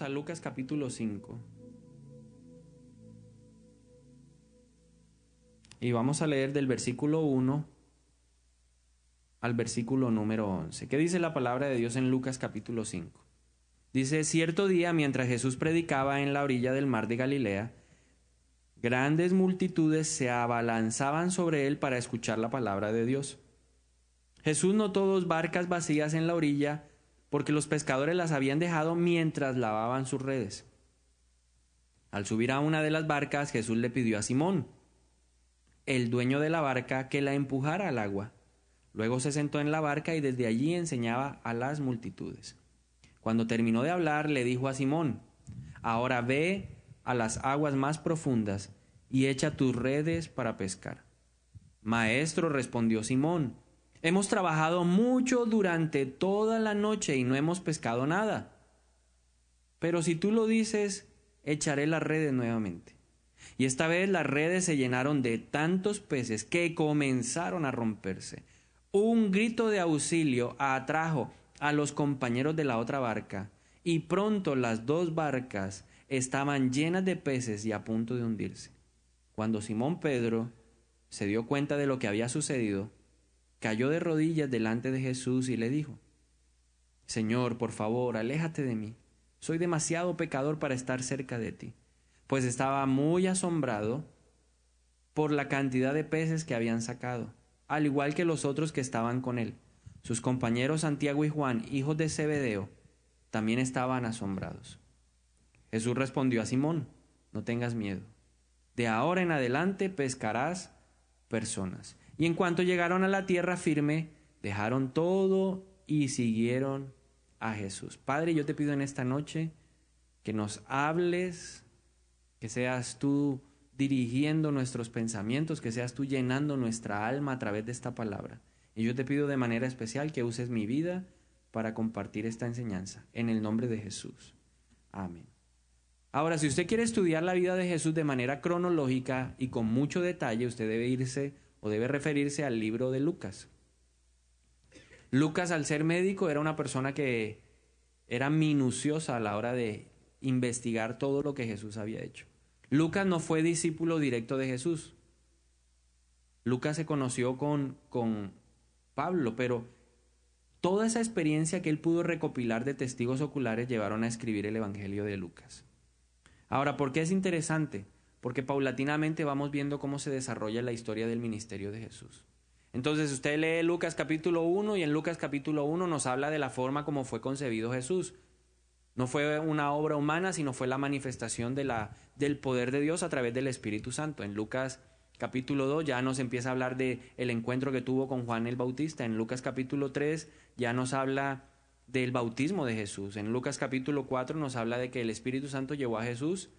a Lucas capítulo 5. Y vamos a leer del versículo 1 al versículo número 11. ¿Qué dice la palabra de Dios en Lucas capítulo 5? Dice, cierto día mientras Jesús predicaba en la orilla del mar de Galilea, grandes multitudes se abalanzaban sobre él para escuchar la palabra de Dios. Jesús notó dos barcas vacías en la orilla porque los pescadores las habían dejado mientras lavaban sus redes. Al subir a una de las barcas, Jesús le pidió a Simón, el dueño de la barca, que la empujara al agua. Luego se sentó en la barca y desde allí enseñaba a las multitudes. Cuando terminó de hablar, le dijo a Simón, Ahora ve a las aguas más profundas y echa tus redes para pescar. Maestro, respondió Simón, Hemos trabajado mucho durante toda la noche y no hemos pescado nada. Pero si tú lo dices, echaré las redes nuevamente. Y esta vez las redes se llenaron de tantos peces que comenzaron a romperse. Un grito de auxilio atrajo a los compañeros de la otra barca, y pronto las dos barcas estaban llenas de peces y a punto de hundirse. Cuando Simón Pedro se dio cuenta de lo que había sucedido, cayó de rodillas delante de Jesús y le dijo, Señor, por favor, aléjate de mí. Soy demasiado pecador para estar cerca de ti, pues estaba muy asombrado por la cantidad de peces que habían sacado, al igual que los otros que estaban con él. Sus compañeros Santiago y Juan, hijos de Zebedeo, también estaban asombrados. Jesús respondió a Simón, no tengas miedo. De ahora en adelante pescarás personas. Y en cuanto llegaron a la tierra firme, dejaron todo y siguieron a Jesús. Padre, yo te pido en esta noche que nos hables, que seas tú dirigiendo nuestros pensamientos, que seas tú llenando nuestra alma a través de esta palabra. Y yo te pido de manera especial que uses mi vida para compartir esta enseñanza, en el nombre de Jesús. Amén. Ahora, si usted quiere estudiar la vida de Jesús de manera cronológica y con mucho detalle, usted debe irse o debe referirse al libro de Lucas. Lucas, al ser médico, era una persona que era minuciosa a la hora de investigar todo lo que Jesús había hecho. Lucas no fue discípulo directo de Jesús. Lucas se conoció con, con Pablo, pero toda esa experiencia que él pudo recopilar de testigos oculares llevaron a escribir el Evangelio de Lucas. Ahora, ¿por qué es interesante? porque paulatinamente vamos viendo cómo se desarrolla la historia del ministerio de Jesús. Entonces usted lee Lucas capítulo 1 y en Lucas capítulo 1 nos habla de la forma como fue concebido Jesús. No fue una obra humana, sino fue la manifestación del poder de Dios a través del Espíritu Santo. En Lucas capítulo 2 ya nos empieza a hablar de el encuentro que tuvo con Juan el Bautista. En Lucas capítulo 3 ya nos habla del bautismo de Jesús. En Lucas capítulo 4 nos habla de que el Espíritu Santo llevó a Jesús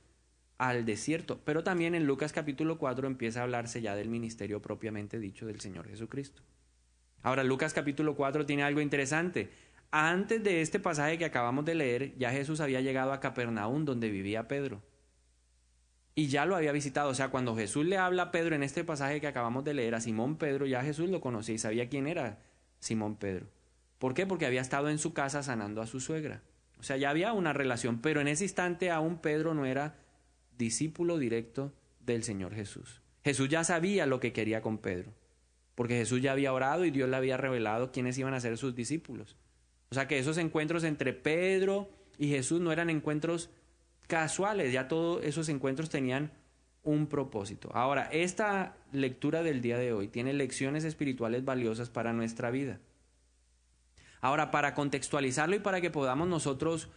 al desierto. Pero también en Lucas capítulo 4 empieza a hablarse ya del ministerio propiamente dicho del Señor Jesucristo. Ahora, Lucas capítulo 4 tiene algo interesante. Antes de este pasaje que acabamos de leer, ya Jesús había llegado a Capernaum, donde vivía Pedro. Y ya lo había visitado. O sea, cuando Jesús le habla a Pedro en este pasaje que acabamos de leer, a Simón Pedro, ya Jesús lo conocía y sabía quién era Simón Pedro. ¿Por qué? Porque había estado en su casa sanando a su suegra. O sea, ya había una relación, pero en ese instante aún Pedro no era discípulo directo del Señor Jesús. Jesús ya sabía lo que quería con Pedro, porque Jesús ya había orado y Dios le había revelado quiénes iban a ser sus discípulos. O sea que esos encuentros entre Pedro y Jesús no eran encuentros casuales, ya todos esos encuentros tenían un propósito. Ahora, esta lectura del día de hoy tiene lecciones espirituales valiosas para nuestra vida. Ahora, para contextualizarlo y para que podamos nosotros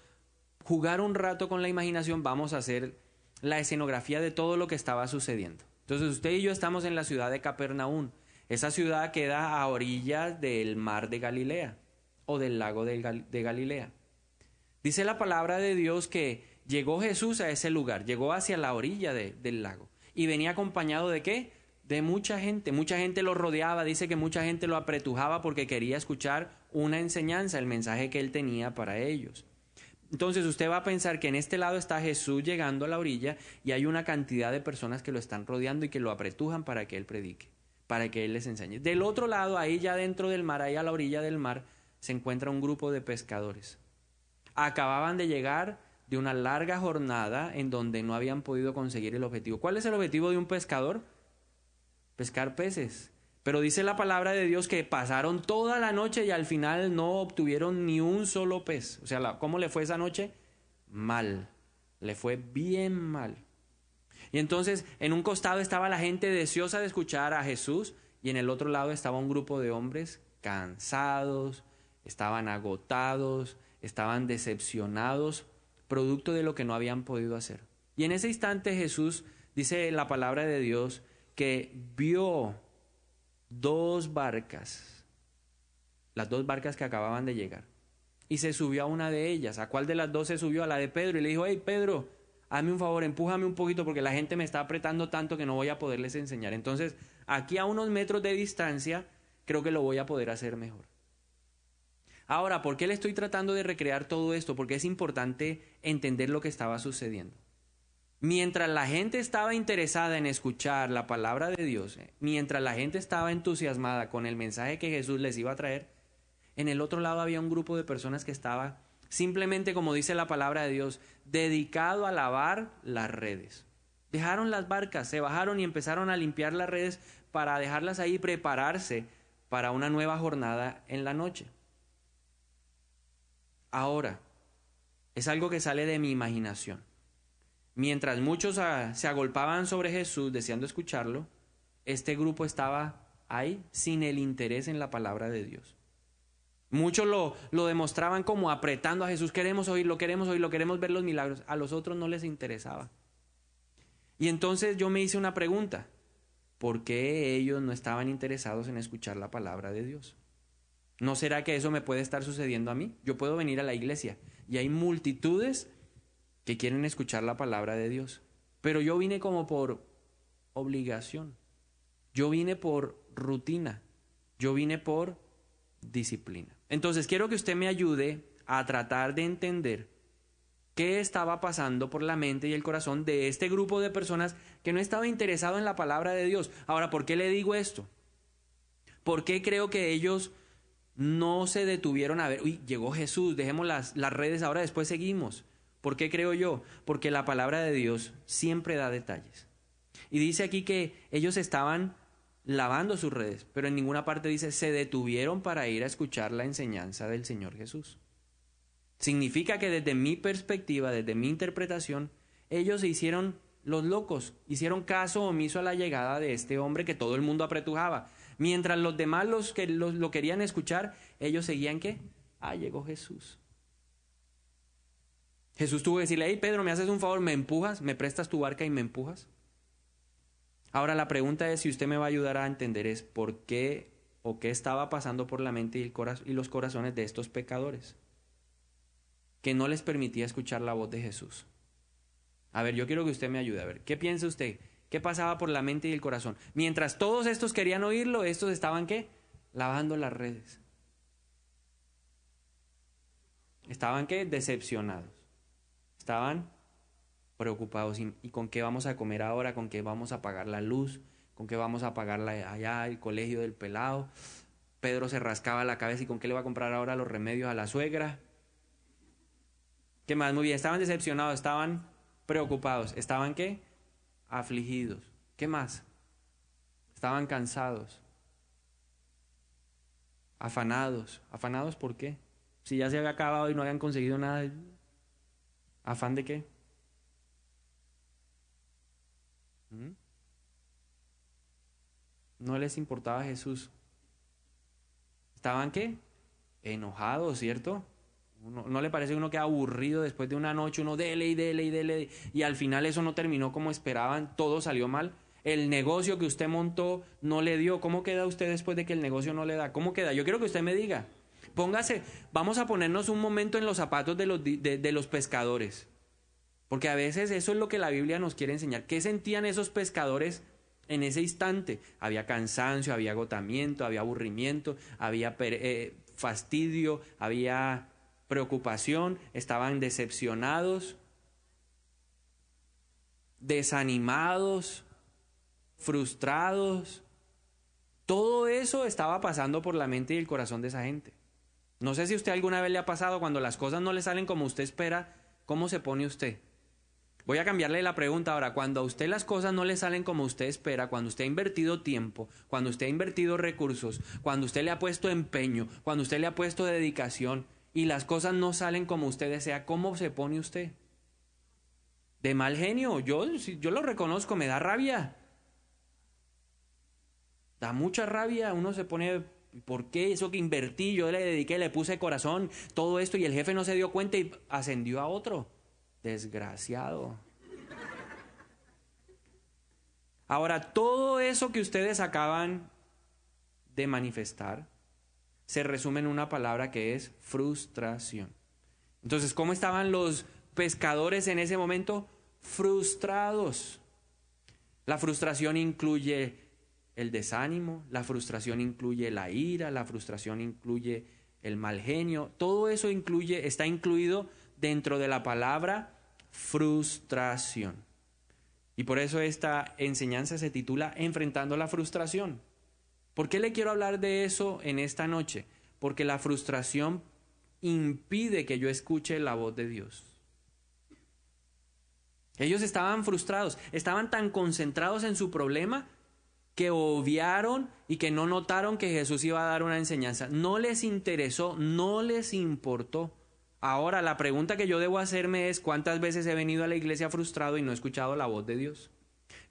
jugar un rato con la imaginación, vamos a hacer la escenografía de todo lo que estaba sucediendo. Entonces usted y yo estamos en la ciudad de Capernaum. Esa ciudad queda a orillas del mar de Galilea o del lago de, Galilea. Dice la palabra de Dios que llegó Jesús a ese lugar, llegó hacia la orilla del lago y venía acompañado de qué? De mucha gente. Mucha gente lo rodeaba, dice que mucha gente lo apretujaba porque quería escuchar una enseñanza, el mensaje que él tenía para ellos. Entonces usted va a pensar que en este lado está Jesús llegando a la orilla y hay una cantidad de personas que lo están rodeando y que lo apretujan para que él predique, para que él les enseñe. Del otro lado, ahí ya dentro del mar, ahí a la orilla del mar, se encuentra un grupo de pescadores. Acababan de llegar de una larga jornada en donde no habían podido conseguir el objetivo. ¿Cuál es el objetivo de un pescador? Pescar peces. Pero dice la palabra de Dios que pasaron toda la noche y al final no obtuvieron ni un solo pez. O sea, ¿cómo le fue esa noche? Mal. Le fue bien mal. Y entonces en un costado estaba la gente deseosa de escuchar a Jesús y en el otro lado estaba un grupo de hombres cansados, estaban agotados, estaban decepcionados, producto de lo que no habían podido hacer. Y en ese instante Jesús, dice la palabra de Dios, que vio dos barcas, las dos barcas que acababan de llegar, y se subió a una de ellas. ¿A cuál de las dos se subió? A la de Pedro y le dijo, hey Pedro, hazme un favor, empújame un poquito porque la gente me está apretando tanto que no voy a poderles enseñar. Entonces, aquí a unos metros de distancia, creo que lo voy a poder hacer mejor. Ahora, ¿por qué le estoy tratando de recrear todo esto? Porque es importante entender lo que estaba sucediendo. Mientras la gente estaba interesada en escuchar la palabra de Dios, eh, mientras la gente estaba entusiasmada con el mensaje que Jesús les iba a traer, en el otro lado había un grupo de personas que estaba simplemente, como dice la palabra de Dios, dedicado a lavar las redes. Dejaron las barcas, se bajaron y empezaron a limpiar las redes para dejarlas ahí y prepararse para una nueva jornada en la noche. Ahora, es algo que sale de mi imaginación. Mientras muchos ah, se agolpaban sobre Jesús deseando escucharlo, este grupo estaba ahí sin el interés en la palabra de Dios. Muchos lo, lo demostraban como apretando a Jesús, queremos oírlo, queremos oírlo, queremos ver los milagros. A los otros no les interesaba. Y entonces yo me hice una pregunta, ¿por qué ellos no estaban interesados en escuchar la palabra de Dios? ¿No será que eso me puede estar sucediendo a mí? Yo puedo venir a la iglesia y hay multitudes que quieren escuchar la palabra de Dios. Pero yo vine como por obligación. Yo vine por rutina. Yo vine por disciplina. Entonces quiero que usted me ayude a tratar de entender qué estaba pasando por la mente y el corazón de este grupo de personas que no estaba interesado en la palabra de Dios. Ahora, ¿por qué le digo esto? ¿Por qué creo que ellos no se detuvieron a ver, uy, llegó Jesús, dejemos las, las redes ahora, después seguimos? ¿Por qué creo yo? Porque la palabra de Dios siempre da detalles. Y dice aquí que ellos estaban lavando sus redes, pero en ninguna parte dice se detuvieron para ir a escuchar la enseñanza del Señor Jesús. Significa que desde mi perspectiva, desde mi interpretación, ellos se hicieron los locos, hicieron caso omiso a la llegada de este hombre que todo el mundo apretujaba. Mientras los demás los que lo querían escuchar, ellos seguían que, ah, llegó Jesús. Jesús tuvo que decirle, hey Pedro, me haces un favor, me empujas, me prestas tu barca y me empujas. Ahora la pregunta es si usted me va a ayudar a entender es por qué o qué estaba pasando por la mente y, el y los corazones de estos pecadores, que no les permitía escuchar la voz de Jesús. A ver, yo quiero que usted me ayude, a ver, ¿qué piensa usted? ¿Qué pasaba por la mente y el corazón? Mientras todos estos querían oírlo, estos estaban qué? Lavando las redes. Estaban qué? Decepcionados. Estaban preocupados y, con qué vamos a comer ahora, con qué vamos a pagar la luz, con qué vamos a pagar allá el colegio del pelado. Pedro se rascaba la cabeza y con qué le va a comprar ahora los remedios a la suegra. ¿Qué más? Muy bien, estaban decepcionados, estaban preocupados, estaban qué? Afligidos. ¿Qué más? Estaban cansados, afanados. ¿Afanados por qué? Si ya se había acabado y no habían conseguido nada, ¿Afán de qué? ¿Mm? No les importaba a Jesús. ¿Estaban qué? Enojados, ¿cierto? ¿No le parece uno que aburrido después de una noche? Uno dele y dele y dele. Y al final eso no terminó como esperaban. Todo salió mal. El negocio que usted montó no le dio. ¿Cómo queda usted después de que el negocio no le da? ¿Cómo queda? Yo quiero que usted me diga. Póngase, vamos a ponernos un momento en los zapatos de los, de, los pescadores. Porque a veces eso es lo que la Biblia nos quiere enseñar. ¿Qué sentían esos pescadores en ese instante? Había cansancio, había agotamiento, había aburrimiento, había eh, fastidio, había preocupación, estaban decepcionados, desanimados, frustrados. Todo eso estaba pasando por la mente y el corazón de esa gente. No sé si a usted alguna vez le ha pasado cuando las cosas no le salen como usted espera, ¿cómo se pone usted? Voy a cambiarle la pregunta ahora. Cuando a usted las cosas no le salen como usted espera, cuando usted ha invertido tiempo, cuando usted ha invertido recursos, cuando usted le ha puesto empeño, cuando usted le ha puesto dedicación y las cosas no salen como usted desea, ¿cómo se pone usted? De mal genio, yo, yo lo reconozco, me da rabia. Da mucha rabia, uno se pone ¿Por qué eso que invertí, yo le dediqué, le puse corazón, todo esto y el jefe no se dio cuenta y ascendió a otro? Desgraciado. Ahora, todo eso que ustedes acaban de manifestar se resume en una palabra que es frustración. Entonces, ¿cómo estaban los pescadores en ese momento? Frustrados. La frustración incluye el desánimo, la frustración incluye la ira, la frustración incluye el mal genio, todo eso incluye, está incluido dentro de la palabra frustración. Y por eso esta enseñanza se titula Enfrentando la frustración. ¿Por qué le quiero hablar de eso en esta noche? Porque la frustración impide que yo escuche la voz de Dios. Ellos estaban frustrados, estaban tan concentrados en su problema que obviaron y que no notaron que Jesús iba a dar una enseñanza. No les interesó, no les importó. Ahora, la pregunta que yo debo hacerme es cuántas veces he venido a la iglesia frustrado y no he escuchado la voz de Dios.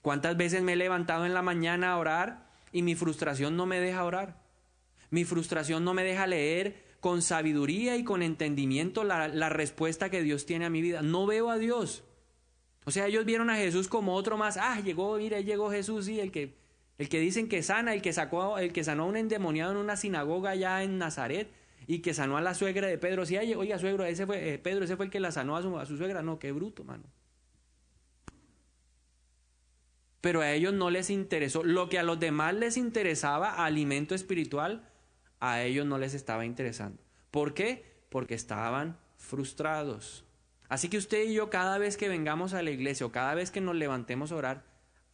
¿Cuántas veces me he levantado en la mañana a orar y mi frustración no me deja orar? Mi frustración no me deja leer con sabiduría y con entendimiento la, la respuesta que Dios tiene a mi vida. No veo a Dios. O sea, ellos vieron a Jesús como otro más. Ah, llegó, mira, llegó Jesús y el que el que dicen que sana, el que, sacó, el que sanó a un endemoniado en una sinagoga allá en Nazaret y que sanó a la suegra de Pedro. Si sí, oiga, suegro, ese fue, eh, Pedro, ese fue el que la sanó a su, a su suegra. No, qué bruto, mano. Pero a ellos no les interesó. Lo que a los demás les interesaba, alimento espiritual, a ellos no les estaba interesando. ¿Por qué? Porque estaban frustrados. Así que usted y yo, cada vez que vengamos a la iglesia o cada vez que nos levantemos a orar,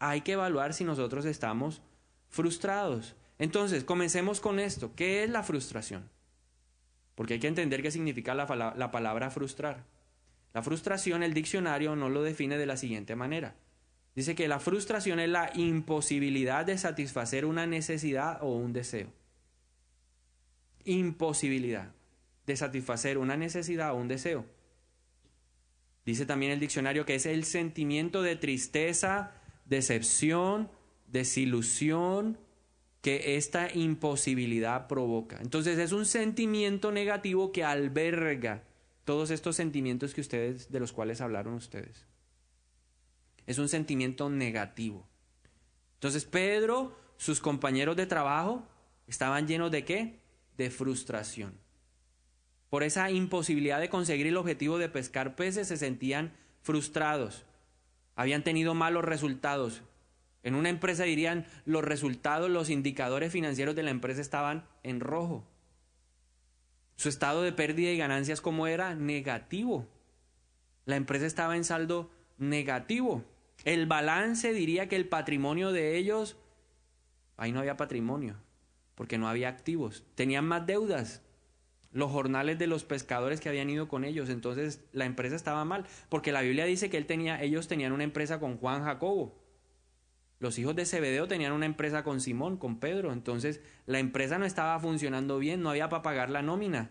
hay que evaluar si nosotros estamos frustrados. Entonces, comencemos con esto. ¿Qué es la frustración? Porque hay que entender qué significa la, palabra frustrar. La frustración, el diccionario no lo define de la siguiente manera. Dice que la frustración es la imposibilidad de satisfacer una necesidad o un deseo. Imposibilidad de satisfacer una necesidad o un deseo. Dice también el diccionario que es el sentimiento de tristeza, decepción, desilusión que esta imposibilidad provoca. Entonces es un sentimiento negativo que alberga todos estos sentimientos que ustedes de los cuales hablaron ustedes. Es un sentimiento negativo. Entonces Pedro, sus compañeros de trabajo estaban llenos de qué? De frustración. Por esa imposibilidad de conseguir el objetivo de pescar peces se sentían frustrados habían tenido malos resultados. En una empresa dirían, los resultados, los indicadores financieros de la empresa estaban en rojo. Su estado de pérdida y ganancias cómo era negativo. La empresa estaba en saldo negativo. El balance diría que el patrimonio de ellos, ahí no había patrimonio, porque no había activos. Tenían más deudas, los jornales de los pescadores que habían ido con ellos. Entonces la empresa estaba mal, porque la Biblia dice que él tenía, ellos tenían una empresa con Juan Jacobo. Los hijos de Zebedeo tenían una empresa con Simón, con Pedro. Entonces la empresa no estaba funcionando bien, no había para pagar la nómina.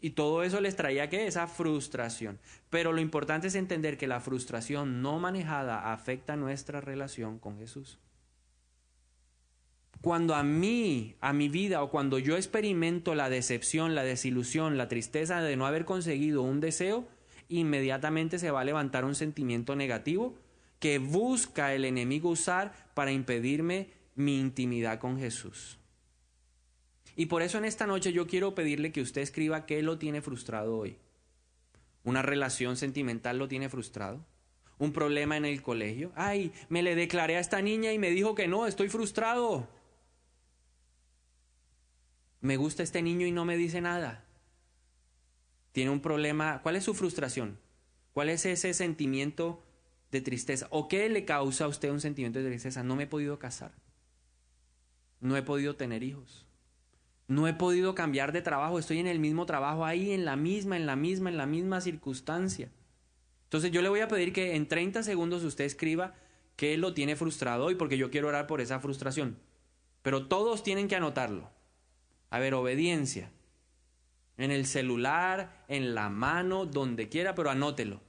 Y todo eso les traía que esa frustración. Pero lo importante es entender que la frustración no manejada afecta nuestra relación con Jesús. Cuando a mí, a mi vida o cuando yo experimento la decepción, la desilusión, la tristeza de no haber conseguido un deseo, inmediatamente se va a levantar un sentimiento negativo que busca el enemigo usar para impedirme mi intimidad con Jesús. Y por eso en esta noche yo quiero pedirle que usted escriba qué lo tiene frustrado hoy. Una relación sentimental lo tiene frustrado. Un problema en el colegio. Ay, me le declaré a esta niña y me dijo que no, estoy frustrado me gusta este niño y no me dice nada. Tiene un problema. ¿Cuál es su frustración? ¿Cuál es ese sentimiento de tristeza? ¿O qué le causa a usted un sentimiento de tristeza? No me he podido casar. No he podido tener hijos. No he podido cambiar de trabajo. Estoy en el mismo trabajo ahí, en la misma, en la misma, en la misma circunstancia. Entonces yo le voy a pedir que en 30 segundos usted escriba que lo tiene frustrado y porque yo quiero orar por esa frustración. Pero todos tienen que anotarlo. A ver, obediencia. En el celular, en la mano, donde quiera, pero anótelo.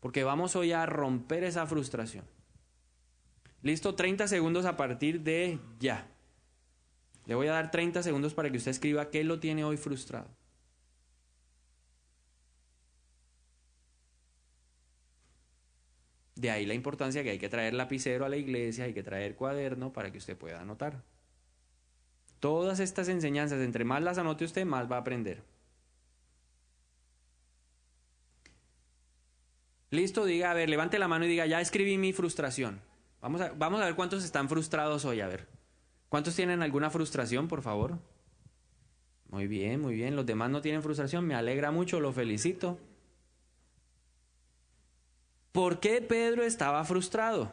Porque vamos hoy a romper esa frustración. Listo, 30 segundos a partir de ya. Le voy a dar 30 segundos para que usted escriba qué lo tiene hoy frustrado. De ahí la importancia que hay que traer lapicero a la iglesia, hay que traer cuaderno para que usted pueda anotar. Todas estas enseñanzas, entre más las anote usted, más va a aprender. Listo, diga, a ver, levante la mano y diga, ya escribí mi frustración. Vamos a, vamos a ver cuántos están frustrados hoy, a ver. ¿Cuántos tienen alguna frustración, por favor? Muy bien, muy bien. Los demás no tienen frustración. Me alegra mucho, lo felicito. ¿Por qué Pedro estaba frustrado?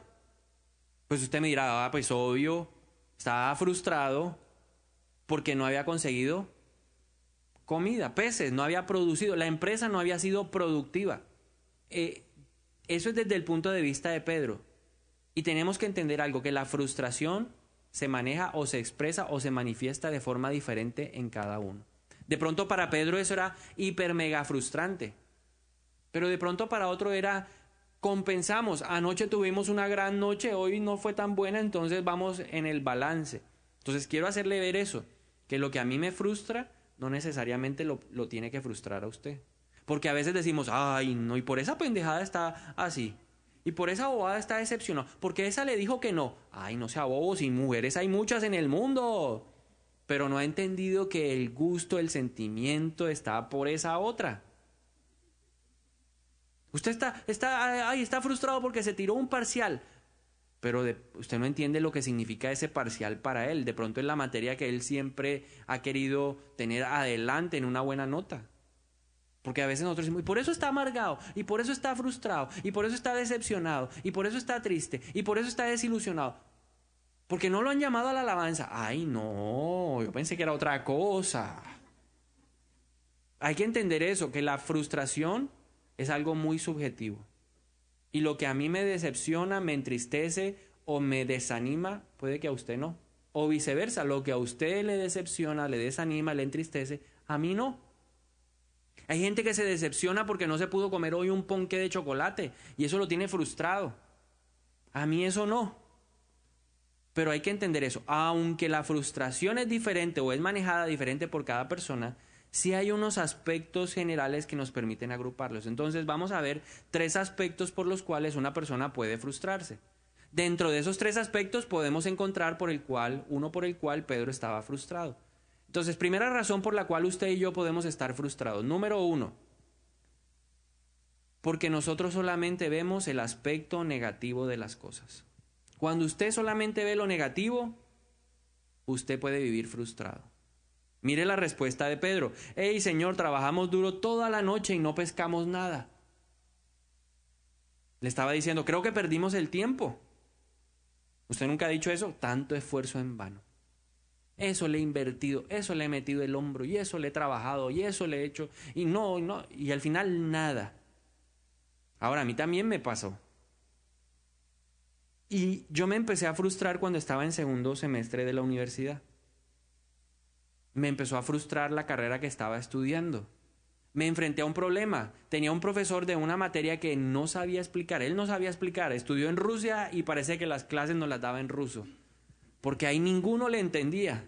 Pues usted me dirá, ah, pues obvio, estaba frustrado porque no había conseguido comida, peces, no había producido, la empresa no había sido productiva. Eh, eso es desde el punto de vista de Pedro. Y tenemos que entender algo, que la frustración se maneja o se expresa o se manifiesta de forma diferente en cada uno. De pronto para Pedro eso era hiper mega frustrante, pero de pronto para otro era compensamos, anoche tuvimos una gran noche, hoy no fue tan buena, entonces vamos en el balance. Entonces quiero hacerle ver eso, que lo que a mí me frustra no necesariamente lo, tiene que frustrar a usted. Porque a veces decimos, ay, no, y por esa pendejada está así. Y por esa bobada está decepcionado. Porque esa le dijo que no. Ay, no sea bobo, sin mujeres hay muchas en el mundo. Pero no ha entendido que el gusto, el sentimiento está por esa otra. Usted está, está, ay, está frustrado porque se tiró un parcial pero usted no entiende lo que significa ese parcial para él. De pronto es la materia que él siempre ha querido tener adelante en una buena nota. Porque a veces nosotros decimos, y por eso está amargado, y por eso está frustrado, y por eso está decepcionado, y por eso está triste, y por eso está desilusionado. Porque no lo han llamado a la alabanza. Ay, no, yo pensé que era otra cosa. Hay que entender eso, que la frustración es algo muy subjetivo. Y lo que a mí me decepciona, me entristece o me desanima, puede que a usted no. O viceversa, lo que a usted le decepciona, le desanima, le entristece, a mí no. Hay gente que se decepciona porque no se pudo comer hoy un ponqué de chocolate y eso lo tiene frustrado. A mí eso no. Pero hay que entender eso. Aunque la frustración es diferente o es manejada diferente por cada persona, si hay unos aspectos generales que nos permiten agruparlos. Entonces vamos a ver tres aspectos por los cuales una persona puede frustrarse. Dentro de esos tres aspectos podemos encontrar por el cual, uno por el cual Pedro estaba frustrado. Entonces, primera razón por la cual usted y yo podemos estar frustrados. Número uno, porque nosotros solamente vemos el aspecto negativo de las cosas. Cuando usted solamente ve lo negativo, usted puede vivir frustrado. Mire la respuesta de Pedro. Hey Señor, trabajamos duro toda la noche y no pescamos nada. Le estaba diciendo, creo que perdimos el tiempo. Usted nunca ha dicho eso, tanto esfuerzo en vano. Eso le he invertido, eso le he metido el hombro, y eso le he trabajado, y eso le he hecho, y no, y no, y al final nada. Ahora, a mí también me pasó. Y yo me empecé a frustrar cuando estaba en segundo semestre de la universidad me empezó a frustrar la carrera que estaba estudiando. Me enfrenté a un problema. Tenía un profesor de una materia que no sabía explicar. Él no sabía explicar. Estudió en Rusia y parece que las clases no las daba en ruso. Porque ahí ninguno le entendía.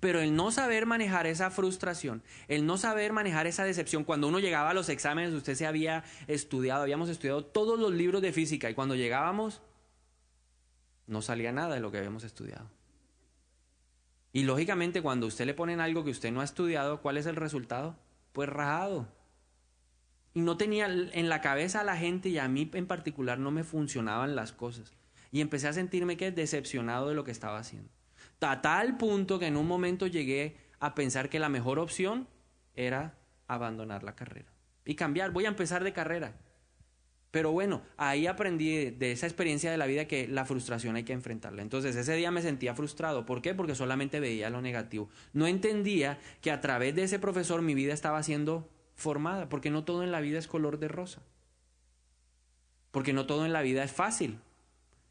Pero el no saber manejar esa frustración, el no saber manejar esa decepción, cuando uno llegaba a los exámenes, usted se había estudiado, habíamos estudiado todos los libros de física y cuando llegábamos, no salía nada de lo que habíamos estudiado. Y lógicamente cuando usted le ponen algo que usted no ha estudiado, ¿cuál es el resultado? Pues rajado. Y no tenía en la cabeza a la gente y a mí en particular no me funcionaban las cosas. Y empecé a sentirme que decepcionado de lo que estaba haciendo. A tal punto que en un momento llegué a pensar que la mejor opción era abandonar la carrera. Y cambiar, voy a empezar de carrera. Pero bueno, ahí aprendí de esa experiencia de la vida que la frustración hay que enfrentarla. Entonces ese día me sentía frustrado. ¿Por qué? Porque solamente veía lo negativo. No entendía que a través de ese profesor mi vida estaba siendo formada, porque no todo en la vida es color de rosa. Porque no todo en la vida es fácil.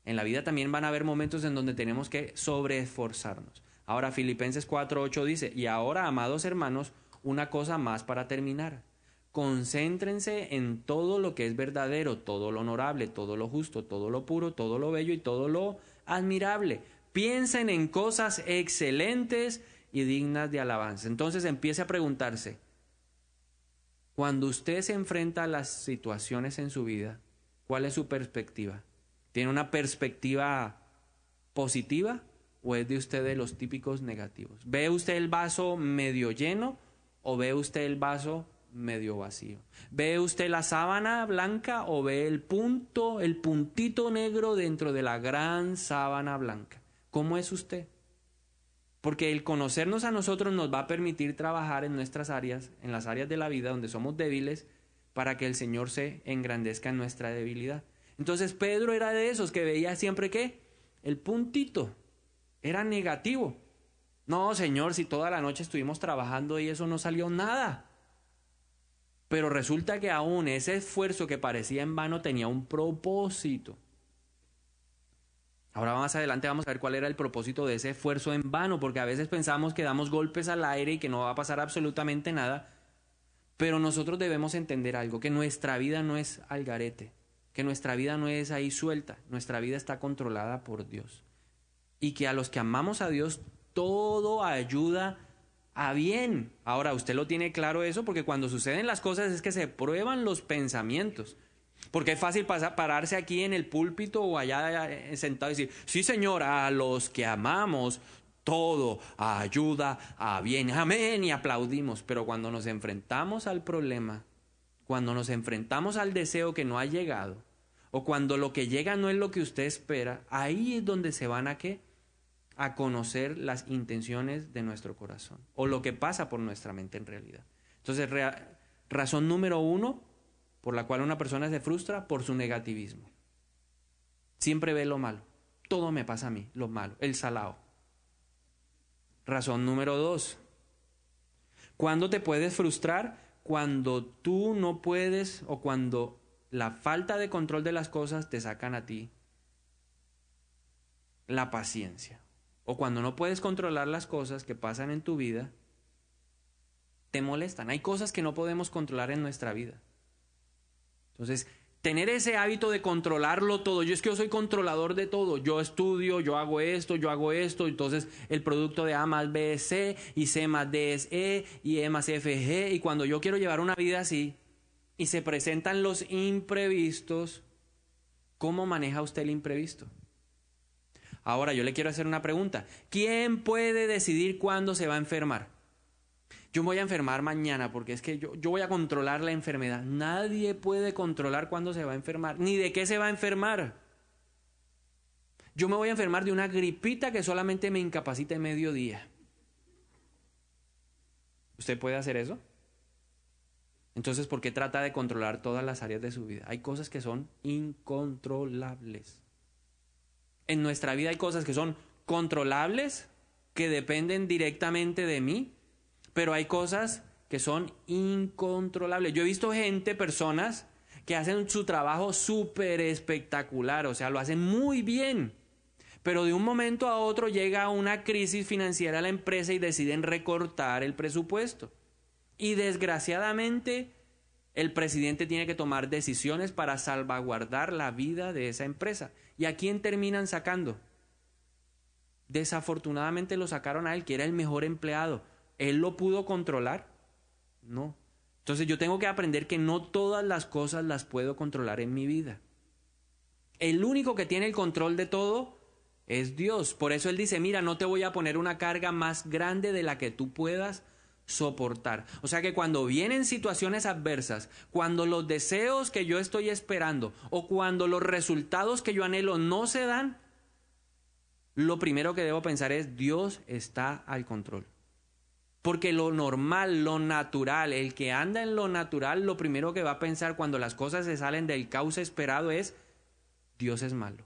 En la vida también van a haber momentos en donde tenemos que sobreesforzarnos. Ahora Filipenses 4:8 dice, y ahora, amados hermanos, una cosa más para terminar. Concéntrense en todo lo que es verdadero, todo lo honorable, todo lo justo, todo lo puro, todo lo bello y todo lo admirable. Piensen en cosas excelentes y dignas de alabanza. Entonces empiece a preguntarse, cuando usted se enfrenta a las situaciones en su vida, ¿cuál es su perspectiva? ¿Tiene una perspectiva positiva o es de usted de los típicos negativos? ¿Ve usted el vaso medio lleno o ve usted el vaso medio vacío. ¿Ve usted la sábana blanca o ve el punto, el puntito negro dentro de la gran sábana blanca? ¿Cómo es usted? Porque el conocernos a nosotros nos va a permitir trabajar en nuestras áreas, en las áreas de la vida donde somos débiles, para que el Señor se engrandezca en nuestra debilidad. Entonces Pedro era de esos que veía siempre que el puntito era negativo. No, Señor, si toda la noche estuvimos trabajando y eso no salió nada. Pero resulta que aún ese esfuerzo que parecía en vano tenía un propósito. Ahora más adelante vamos a ver cuál era el propósito de ese esfuerzo en vano, porque a veces pensamos que damos golpes al aire y que no va a pasar absolutamente nada, pero nosotros debemos entender algo, que nuestra vida no es al garete, que nuestra vida no es ahí suelta, nuestra vida está controlada por Dios. Y que a los que amamos a Dios, todo ayuda a ah, bien. Ahora, usted lo tiene claro eso porque cuando suceden las cosas es que se prueban los pensamientos. Porque es fácil pararse aquí en el púlpito o allá eh, sentado y decir, sí señor, a los que amamos, todo ayuda a bien, amén y aplaudimos. Pero cuando nos enfrentamos al problema, cuando nos enfrentamos al deseo que no ha llegado, o cuando lo que llega no es lo que usted espera, ahí es donde se van a qué? a conocer las intenciones de nuestro corazón o lo que pasa por nuestra mente en realidad. Entonces, razón número uno por la cual una persona se frustra, por su negativismo. Siempre ve lo malo. Todo me pasa a mí, lo malo, el salado. Razón número dos. ¿Cuándo te puedes frustrar? Cuando tú no puedes o cuando la falta de control de las cosas te sacan a ti la paciencia o cuando no puedes controlar las cosas que pasan en tu vida, te molestan. Hay cosas que no podemos controlar en nuestra vida. Entonces, tener ese hábito de controlarlo todo. Yo es que yo soy controlador de todo. Yo estudio, yo hago esto, yo hago esto. Entonces el producto de A más B es C y C más D es E y E más F es G. Y cuando yo quiero llevar una vida así y se presentan los imprevistos, ¿cómo maneja usted el imprevisto? Ahora yo le quiero hacer una pregunta. ¿Quién puede decidir cuándo se va a enfermar? Yo me voy a enfermar mañana porque es que yo, yo voy a controlar la enfermedad. Nadie puede controlar cuándo se va a enfermar, ni de qué se va a enfermar. Yo me voy a enfermar de una gripita que solamente me incapacita en mediodía. ¿Usted puede hacer eso? Entonces, ¿por qué trata de controlar todas las áreas de su vida? Hay cosas que son incontrolables en nuestra vida hay cosas que son controlables, que dependen directamente de mí, pero hay cosas que son incontrolables. Yo he visto gente, personas, que hacen su trabajo súper espectacular, o sea, lo hacen muy bien, pero de un momento a otro llega una crisis financiera a la empresa y deciden recortar el presupuesto. Y desgraciadamente el presidente tiene que tomar decisiones para salvaguardar la vida de esa empresa. ¿Y a quién terminan sacando? Desafortunadamente lo sacaron a él, que era el mejor empleado. ¿Él lo pudo controlar? No. Entonces yo tengo que aprender que no todas las cosas las puedo controlar en mi vida. El único que tiene el control de todo es Dios. Por eso Él dice, mira, no te voy a poner una carga más grande de la que tú puedas soportar. O sea que cuando vienen situaciones adversas, cuando los deseos que yo estoy esperando o cuando los resultados que yo anhelo no se dan, lo primero que debo pensar es Dios está al control. Porque lo normal, lo natural, el que anda en lo natural, lo primero que va a pensar cuando las cosas se salen del cauce esperado es Dios es malo,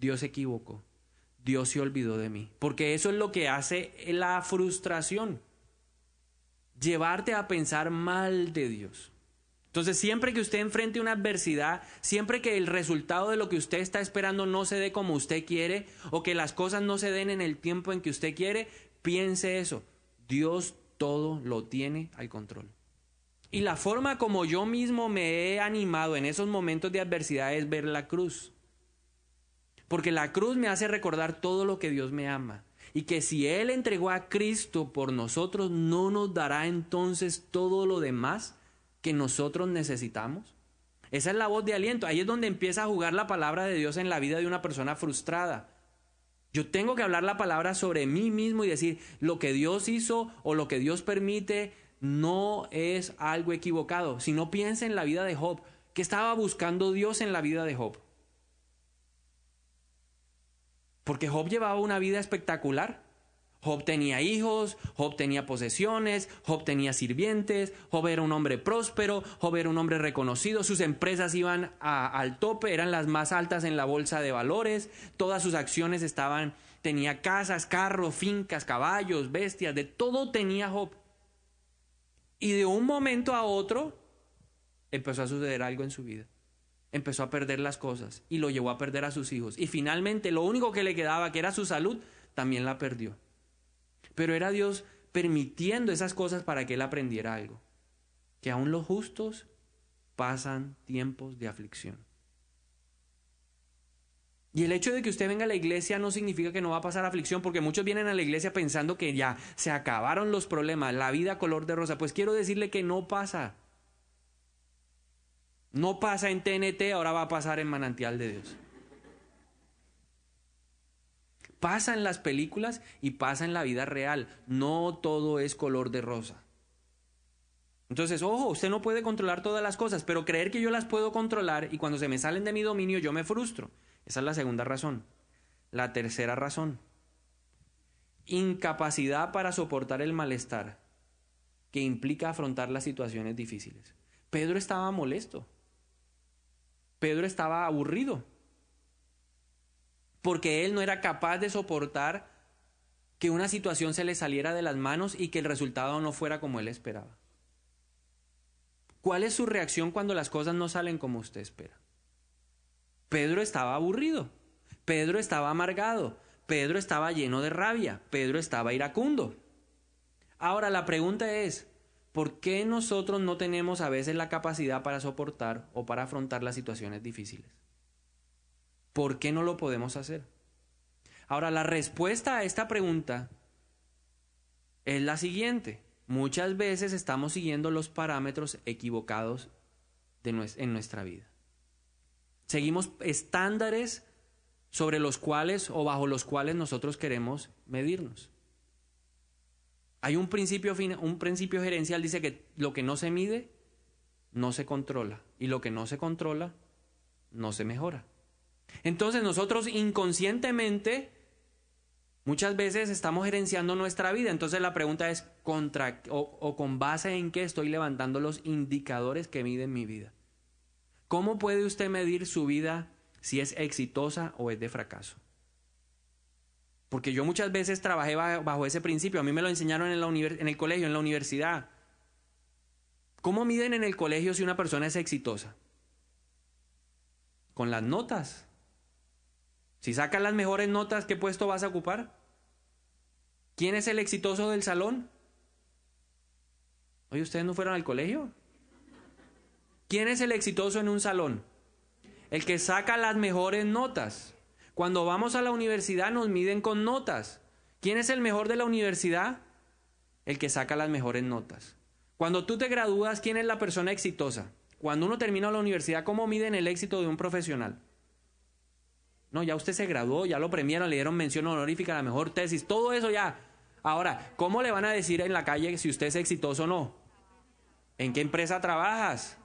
Dios se equivocó, Dios se olvidó de mí. Porque eso es lo que hace la frustración llevarte a pensar mal de Dios. Entonces, siempre que usted enfrente una adversidad, siempre que el resultado de lo que usted está esperando no se dé como usted quiere o que las cosas no se den en el tiempo en que usted quiere, piense eso. Dios todo lo tiene al control. Y la forma como yo mismo me he animado en esos momentos de adversidad es ver la cruz. Porque la cruz me hace recordar todo lo que Dios me ama y que si Él entregó a Cristo por nosotros, ¿no nos dará entonces todo lo demás que nosotros necesitamos? Esa es la voz de aliento. Ahí es donde empieza a jugar la palabra de Dios en la vida de una persona frustrada. Yo tengo que hablar la palabra sobre mí mismo y decir lo que Dios hizo o lo que Dios permite no es algo equivocado. Si no piensa en la vida de Job, ¿qué estaba buscando Dios en la vida de Job? Porque Job llevaba una vida espectacular. Job tenía hijos, Job tenía posesiones, Job tenía sirvientes, Job era un hombre próspero, Job era un hombre reconocido, sus empresas iban al tope, eran las más altas en la bolsa de valores, todas sus acciones estaban, tenía casas, carros, fincas, caballos, bestias, de todo tenía Job. Y de un momento a otro empezó a suceder algo en su vida empezó a perder las cosas y lo llevó a perder a sus hijos. Y finalmente lo único que le quedaba, que era su salud, también la perdió. Pero era Dios permitiendo esas cosas para que él aprendiera algo. Que aún los justos pasan tiempos de aflicción. Y el hecho de que usted venga a la iglesia no significa que no va a pasar aflicción, porque muchos vienen a la iglesia pensando que ya se acabaron los problemas, la vida color de rosa. Pues quiero decirle que no pasa. No pasa en TNT, ahora va a pasar en Manantial de Dios. Pasa en las películas y pasa en la vida real. No todo es color de rosa. Entonces, ojo, usted no puede controlar todas las cosas, pero creer que yo las puedo controlar y cuando se me salen de mi dominio yo me frustro. Esa es la segunda razón. La tercera razón. Incapacidad para soportar el malestar que implica afrontar las situaciones difíciles. Pedro estaba molesto. Pedro estaba aburrido, porque él no era capaz de soportar que una situación se le saliera de las manos y que el resultado no fuera como él esperaba. ¿Cuál es su reacción cuando las cosas no salen como usted espera? Pedro estaba aburrido, Pedro estaba amargado, Pedro estaba lleno de rabia, Pedro estaba iracundo. Ahora la pregunta es, ¿Por qué nosotros no tenemos a veces la capacidad para soportar o para afrontar las situaciones difíciles? ¿Por qué no lo podemos hacer? Ahora, la respuesta a esta pregunta es la siguiente. Muchas veces estamos siguiendo los parámetros equivocados en nuestra vida. Seguimos estándares sobre los cuales o bajo los cuales nosotros queremos medirnos. Hay un principio, un principio gerencial, dice que lo que no se mide, no se controla. Y lo que no se controla, no se mejora. Entonces nosotros inconscientemente muchas veces estamos gerenciando nuestra vida. Entonces la pregunta es, ¿contra o con base en qué estoy levantando los indicadores que miden mi vida? ¿Cómo puede usted medir su vida si es exitosa o es de fracaso? Porque yo muchas veces trabajé bajo ese principio. A mí me lo enseñaron en, el colegio, en la universidad. ¿Cómo miden en el colegio si una persona es exitosa? Con las notas. Si sacas las mejores notas, ¿qué puesto vas a ocupar? ¿Quién es el exitoso del salón? Oye, ¿ustedes no fueron al colegio? ¿Quién es el exitoso en un salón? El que saca las mejores notas. Cuando vamos a la universidad nos miden con notas. ¿Quién es el mejor de la universidad? El que saca las mejores notas. Cuando tú te gradúas, ¿quién es la persona exitosa? Cuando uno termina la universidad, ¿cómo miden el éxito de un profesional? No, ya usted se graduó, ya lo premiaron, le dieron mención honorífica, la mejor tesis, todo eso ya. Ahora, ¿cómo le van a decir en la calle si usted es exitoso o no? ¿En qué empresa trabajas?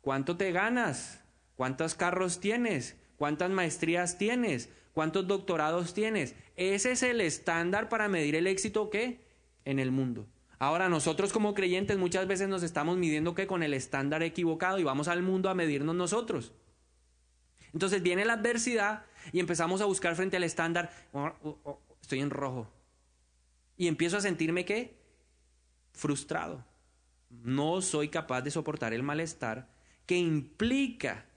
¿Cuánto te ganas? ¿Cuántos carros tienes? ¿Cuántas maestrías tienes? ¿Cuántos doctorados tienes? Ese es el estándar para medir el éxito que en el mundo. Ahora nosotros como creyentes muchas veces nos estamos midiendo que con el estándar equivocado y vamos al mundo a medirnos nosotros. Entonces viene la adversidad y empezamos a buscar frente al estándar, oh, oh, oh, estoy en rojo. Y empiezo a sentirme que frustrado. No soy capaz de soportar el malestar que implica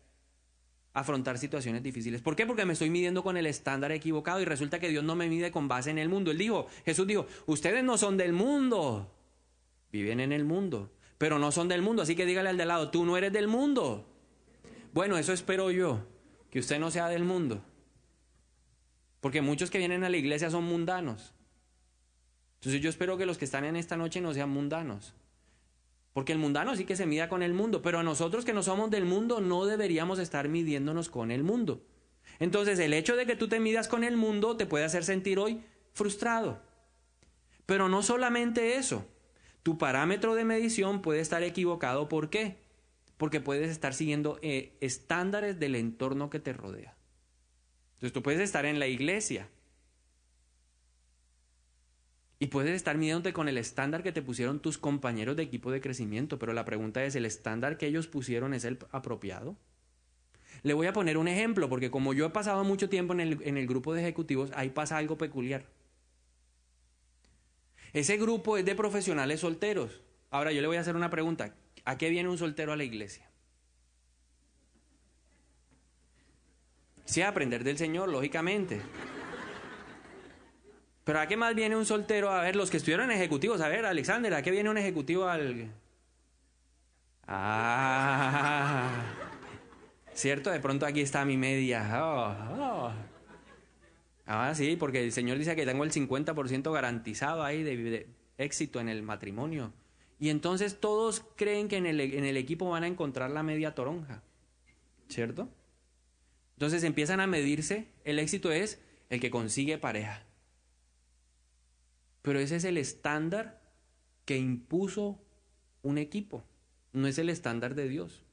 afrontar situaciones difíciles. ¿Por qué? Porque me estoy midiendo con el estándar equivocado y resulta que Dios no me mide con base en el mundo. Él dijo, Jesús dijo, ustedes no son del mundo, viven en el mundo, pero no son del mundo, así que dígale al de lado, tú no eres del mundo. Bueno, eso espero yo, que usted no sea del mundo. Porque muchos que vienen a la iglesia son mundanos. Entonces yo espero que los que están en esta noche no sean mundanos. Porque el mundano sí que se mida con el mundo, pero a nosotros que no somos del mundo no deberíamos estar midiéndonos con el mundo. Entonces el hecho de que tú te midas con el mundo te puede hacer sentir hoy frustrado. Pero no solamente eso, tu parámetro de medición puede estar equivocado. ¿Por qué? Porque puedes estar siguiendo eh, estándares del entorno que te rodea. Entonces tú puedes estar en la iglesia, y puedes estar midiéndote con el estándar que te pusieron tus compañeros de equipo de crecimiento, pero la pregunta es, ¿el estándar que ellos pusieron es el apropiado? Le voy a poner un ejemplo, porque como yo he pasado mucho tiempo en el, en el grupo de ejecutivos, ahí pasa algo peculiar. Ese grupo es de profesionales solteros. Ahora yo le voy a hacer una pregunta. ¿A qué viene un soltero a la iglesia? Sí, a aprender del Señor, lógicamente. Pero ¿a qué más viene un soltero? A ver, los que estuvieron ejecutivos. A ver, Alexander, ¿a qué viene un ejecutivo al...? Ah, ¿cierto? De pronto aquí está mi media. Oh, oh. Ah, sí, porque el Señor dice que tengo el 50% garantizado ahí de, éxito en el matrimonio. Y entonces todos creen que en el equipo van a encontrar la media toronja, ¿cierto? Entonces empiezan a medirse. El éxito es el que consigue pareja. Pero ese es el estándar que impuso un equipo, no es el estándar de Dios.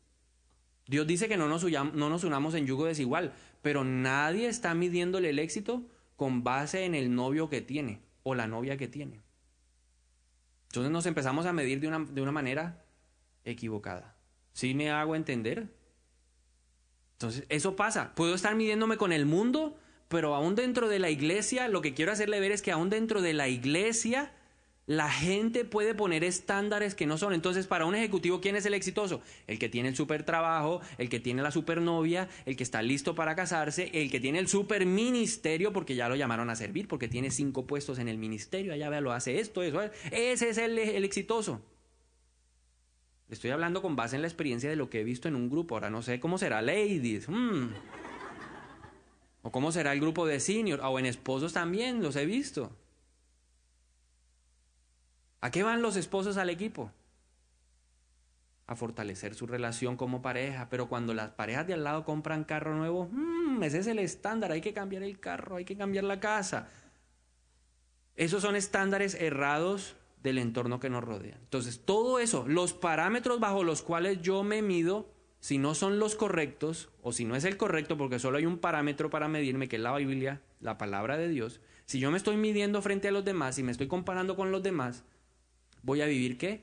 Dios dice que no nos, no nos unamos en yugo desigual, pero nadie está midiéndole el éxito con base en el novio que tiene o la novia que tiene. Entonces nos empezamos a medir de una, de una manera equivocada. ¿Sí me hago entender? Entonces, eso pasa. Puedo estar midiéndome con el mundo pero aún dentro de la iglesia, lo que quiero hacerle ver es que aún dentro de la iglesia, la gente puede poner estándares que no son. Entonces, para un ejecutivo, ¿quién es el exitoso? El que tiene el super trabajo, el que tiene la supernovia, el que está listo para casarse, el que tiene el super ministerio, porque ya lo llamaron a servir, porque tiene cinco puestos en el ministerio, allá vea, lo hace esto, eso. Ese es el, exitoso. Estoy hablando con base en la experiencia de lo que he visto en un grupo. Ahora no sé cómo será, ladies. Mm. ¿O cómo será el grupo de senior? Ah, o en esposos también, los he visto. ¿A qué van los esposos al equipo? A fortalecer su relación como pareja. Pero cuando las parejas de al lado compran carro nuevo, mm, ese es el estándar. Hay que cambiar el carro, hay que cambiar la casa. Esos son estándares errados del entorno que nos rodea. Entonces, todo eso, los parámetros bajo los cuales yo me mido, si no son los correctos, o si no es el correcto, porque solo hay un parámetro para medirme, que es la Biblia, la palabra de Dios, si yo me estoy midiendo frente a los demás y me estoy comparando con los demás, voy a vivir qué?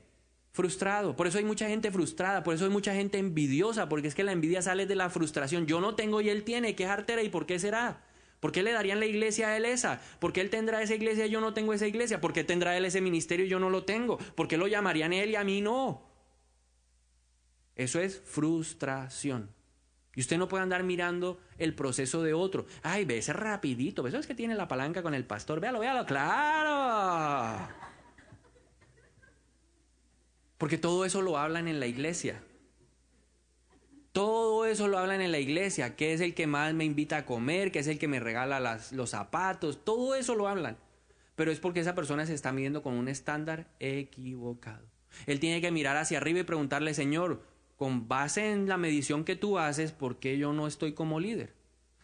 Frustrado. Por eso hay mucha gente frustrada, por eso hay mucha gente envidiosa, porque es que la envidia sale de la frustración. Yo no tengo y él tiene, qué artera y por qué será. ¿Por qué le darían la iglesia a él esa? ¿Por qué él tendrá esa iglesia y yo no tengo esa iglesia? ¿Por qué tendrá él ese ministerio y yo no lo tengo? ¿Por qué lo llamarían él y a mí no? Eso es frustración. Y usted no puede andar mirando el proceso de otro. Ay, ve ese rapidito, eso es que tiene la palanca con el pastor? Véalo, véalo, claro. Porque todo eso lo hablan en la iglesia. Todo eso lo hablan en la iglesia, ¿Qué es el que más me invita a comer, ¿Qué es el que me regala los zapatos, todo eso lo hablan. Pero es porque esa persona se está midiendo con un estándar equivocado. Él tiene que mirar hacia arriba y preguntarle, Señor, con base en la medición que tú haces, ¿por qué yo no estoy como líder?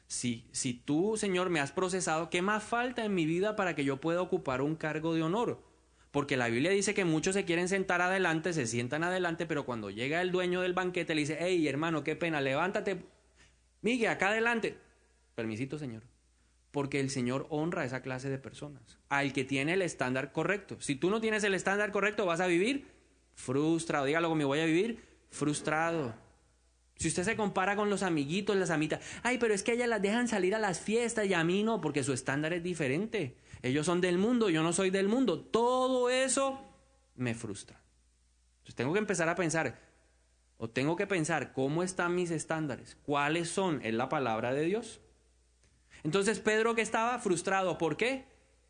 Si, si tú, Señor, me has procesado, ¿qué más falta en mi vida para que yo pueda ocupar un cargo de honor? Porque la Biblia dice que muchos se quieren sentar adelante, se sientan adelante, pero cuando llega el dueño del banquete le dice, hey hermano, qué pena, levántate, Miguel, acá adelante. Permisito, Señor. Porque el Señor honra a esa clase de personas, al que tiene el estándar correcto. Si tú no tienes el estándar correcto, vas a vivir frustrado. Dígalo conmigo, voy a vivir frustrado. Si usted se compara con los amiguitos, las amitas, ay, pero es que ellas las dejan salir a las fiestas y a mí no, porque su estándar es diferente. Ellos son del mundo, yo no soy del mundo. Todo eso me frustra. Entonces tengo que empezar a pensar, o tengo que pensar cómo están mis estándares, cuáles son, es la palabra de Dios. Entonces Pedro que estaba frustrado, ¿por qué?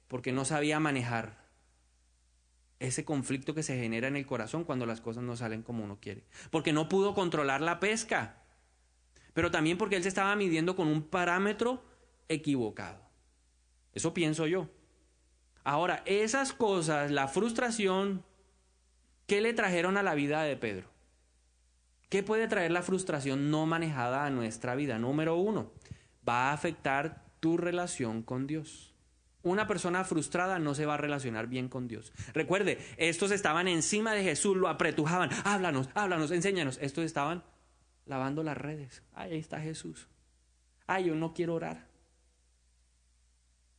Porque no sabía manejar ese conflicto que se genera en el corazón cuando las cosas no salen como uno quiere. Porque no pudo controlar la pesca, pero también porque él se estaba midiendo con un parámetro equivocado. Eso pienso yo. Ahora, esas cosas, la frustración, ¿qué le trajeron a la vida de Pedro? ¿Qué puede traer la frustración no manejada a nuestra vida? Número uno, va a afectar tu relación con Dios. Una persona frustrada no se va a relacionar bien con Dios. Recuerde, estos estaban encima de Jesús, lo apretujaban. Háblanos, háblanos, enséñanos. Estos estaban lavando las redes. ahí está Jesús. Ay, yo no quiero orar.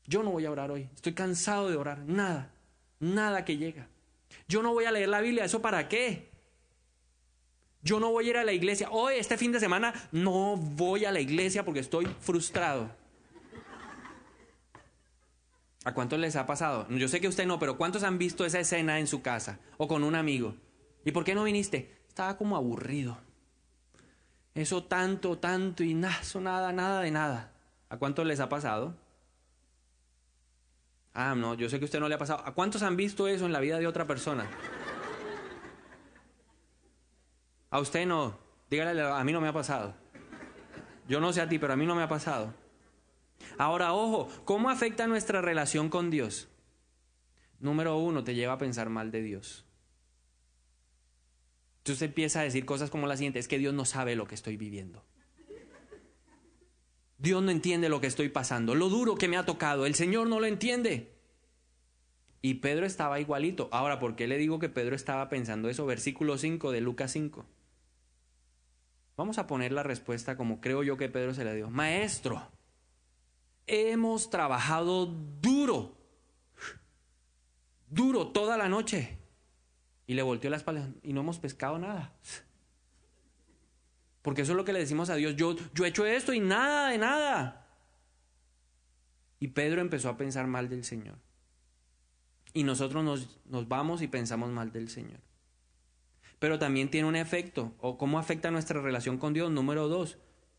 Yo no voy a orar hoy. Estoy cansado de orar. Nada, nada que llega. Yo no voy a leer la Biblia. ¿Eso para qué? Yo no voy a ir a la iglesia. Hoy, este fin de semana, no voy a la iglesia porque estoy frustrado. ¿A cuántos les ha pasado? Yo sé que usted no, pero ¿cuántos han visto esa escena en su casa o con un amigo? ¿Y por qué no viniste? Estaba como aburrido. Eso tanto, tanto y nada, nada, nada de nada. ¿A cuántos les ha pasado? Ah, no, yo sé que a usted no le ha pasado. ¿A cuántos han visto eso en la vida de otra persona? A usted no. Dígale, a mí no me ha pasado. Yo no sé a ti, pero a mí no me ha pasado. Ahora, ojo, ¿cómo afecta nuestra relación con Dios? Número uno, te lleva a pensar mal de Dios. Entonces empieza a decir cosas como la siguiente, es que Dios no sabe lo que estoy viviendo. Dios no entiende lo que estoy pasando, lo duro que me ha tocado, el Señor no lo entiende. Y Pedro estaba igualito. Ahora, ¿por qué le digo que Pedro estaba pensando eso? Versículo 5 de Lucas 5. Vamos a poner la respuesta como creo yo que Pedro se la dio. Maestro, hemos trabajado duro, duro toda la noche. Y le volteó la espalda y no hemos pescado nada. Porque eso es lo que le decimos a Dios. Yo, yo he hecho esto y nada de nada. Y Pedro empezó a pensar mal del Señor. Y nosotros nos, nos vamos y pensamos mal del Señor. Pero también tiene un efecto. ¿O cómo afecta nuestra relación con Dios? Número dos,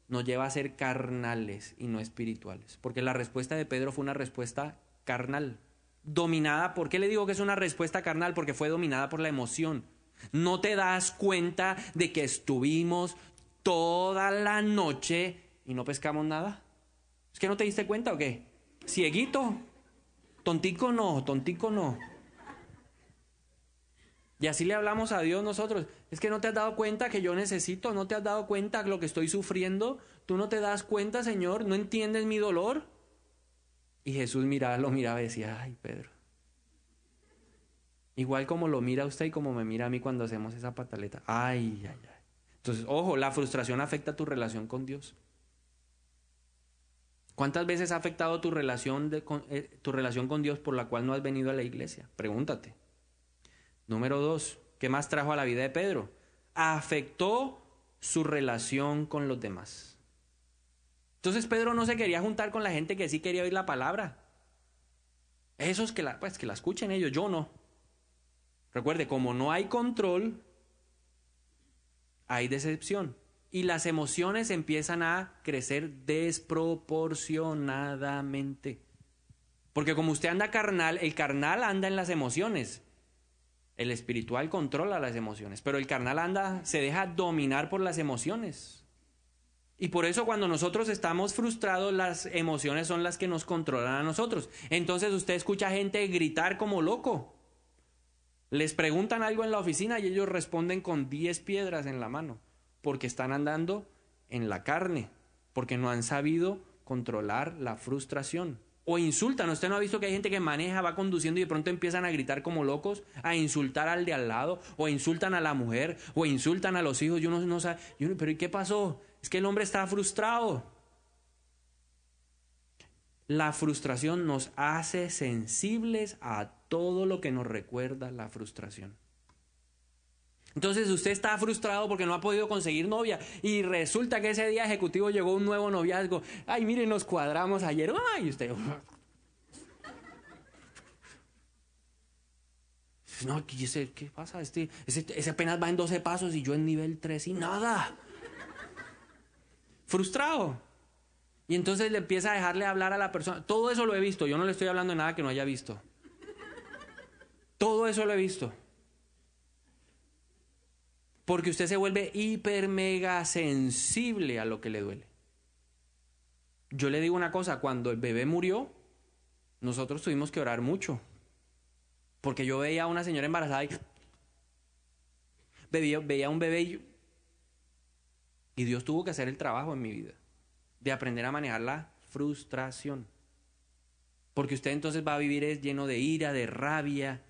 nos lleva a ser carnales y no espirituales. Porque la respuesta de Pedro fue una respuesta carnal, dominada, ¿por qué le digo que es una respuesta carnal? Porque fue dominada por la emoción. No te das cuenta de que estuvimos toda la noche y no pescamos nada. ¿Es que no te diste cuenta o qué? Cieguito. Tontico no, tontico no. Y así le hablamos a Dios nosotros. Es que no te has dado cuenta que yo necesito, no te has dado cuenta de lo que estoy sufriendo, tú no te das cuenta, Señor, no entiendes mi dolor. Y Jesús miraba, lo miraba y decía, ay, Pedro. Igual como lo mira usted y como me mira a mí cuando hacemos esa pataleta. Ay, ay, ay. Entonces, ojo, la frustración afecta tu relación con Dios. ¿Cuántas veces ha afectado tu relación, de, eh, tu relación con Dios por la cual no has venido a la iglesia? Pregúntate. Número dos, ¿qué más trajo a la vida de Pedro? Afectó su relación con los demás. Entonces Pedro no se quería juntar con la gente que sí quería oír la palabra. Esos que la, pues, que la escuchen ellos, yo no. Recuerde, como no hay control, hay decepción. Y las emociones empiezan a crecer desproporcionadamente. Porque como usted anda carnal, el carnal anda en las emociones. El espiritual controla las emociones, pero el carnal anda, se deja dominar por las emociones. Y por eso cuando nosotros estamos frustrados, las emociones son las que nos controlan a nosotros. Entonces usted escucha gente gritar como loco. Les preguntan algo en la oficina y ellos responden con 10 piedras en la mano, porque están andando en la carne, porque no han sabido controlar la frustración o insultan. Usted no ha visto que hay gente que maneja, va conduciendo y de pronto empiezan a gritar como locos, a insultar al de al lado, o insultan a la mujer, o insultan a los hijos. Yo no, no sabe, pero ¿y qué pasó? Es que el hombre está frustrado. La frustración nos hace sensibles a todo lo que nos recuerda la frustración. Entonces usted está frustrado porque no ha podido conseguir novia y resulta que ese día ejecutivo llegó un nuevo noviazgo. Ay, miren, nos cuadramos ayer. Ay, usted... No, ¿qué, pasa? Este, ese, ese apenas va en 12 pasos y yo en nivel 3 y nada. Frustrado. Y entonces le empieza a dejarle hablar a la persona. Todo eso lo he visto. Yo no le estoy hablando de nada que no haya visto. Todo eso lo he visto. Porque usted se vuelve hiper mega sensible a lo que le duele. Yo le digo una cosa, cuando el bebé murió, nosotros tuvimos que orar mucho. Porque yo veía a una señora embarazada y veía, a un bebé y, Dios tuvo que hacer el trabajo en mi vida de aprender a manejar la frustración. Porque usted entonces va a vivir lleno de ira, de rabia,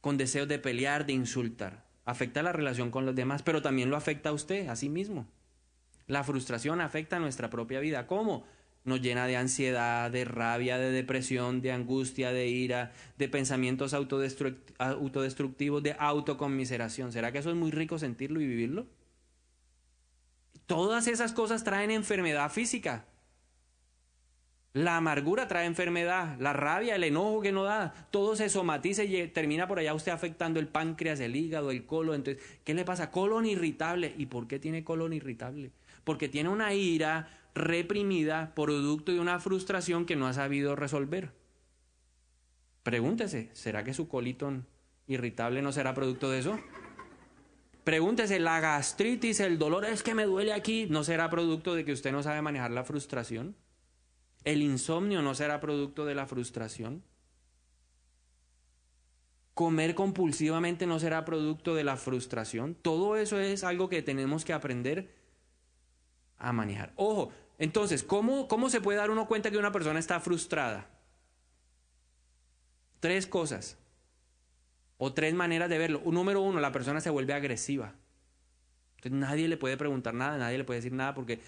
con deseos de pelear, de insultar afecta la relación con los demás, pero también lo afecta a usted, a sí mismo. La frustración afecta a nuestra propia vida. ¿Cómo? Nos llena de ansiedad, de rabia, de depresión, de angustia, de ira, de pensamientos autodestructivos, de autoconmiseración. ¿Será que eso es muy rico sentirlo y vivirlo? Todas esas cosas traen enfermedad física. La amargura trae enfermedad, la rabia, el enojo que no da, todo se somatiza y eh, termina por allá usted afectando el páncreas, el hígado, el colon. Entonces, ¿qué le pasa? Colon irritable. ¿Y por qué tiene colon irritable? Porque tiene una ira reprimida producto de una frustración que no ha sabido resolver. Pregúntese, ¿será que su colitón irritable no será producto de eso? Pregúntese, ¿la gastritis, el dolor es que me duele aquí, no será producto de que usted no sabe manejar la frustración? ¿El insomnio no será producto de la frustración? ¿Comer compulsivamente no será producto de la frustración? Todo eso es algo que tenemos que aprender a manejar. Ojo, entonces, ¿cómo, cómo se puede dar uno cuenta que una persona está frustrada? Tres cosas o tres maneras de verlo. Número uno, la persona se vuelve agresiva. Entonces nadie le puede preguntar nada, nadie le puede decir nada porque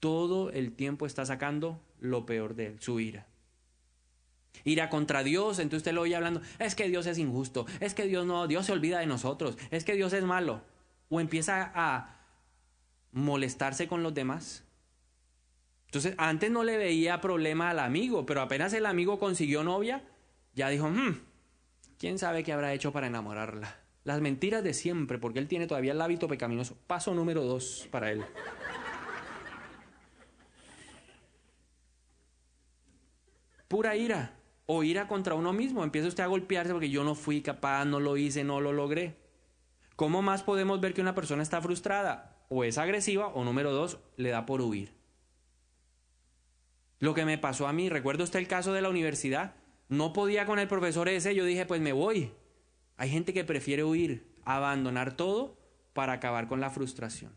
todo el tiempo está sacando lo peor de él, su ira. Ira contra Dios, entonces usted lo oye hablando, es que Dios es injusto, es que Dios no, Dios se olvida de nosotros, es que Dios es malo. O empieza a molestarse con los demás. Entonces, antes no le veía problema al amigo, pero apenas el amigo consiguió novia, ya dijo, hmm, ¿quién sabe qué habrá hecho para enamorarla? Las mentiras de siempre, porque él tiene todavía el hábito pecaminoso. Paso número dos para él. pura ira o ira contra uno mismo. Empieza usted a golpearse porque yo no fui capaz, no lo hice, no lo logré. ¿Cómo más podemos ver que una persona está frustrada? O es agresiva o número dos, le da por huir. Lo que me pasó a mí, recuerda usted el caso de la universidad, no podía con el profesor ese, yo dije, pues me voy. Hay gente que prefiere huir, abandonar todo para acabar con la frustración.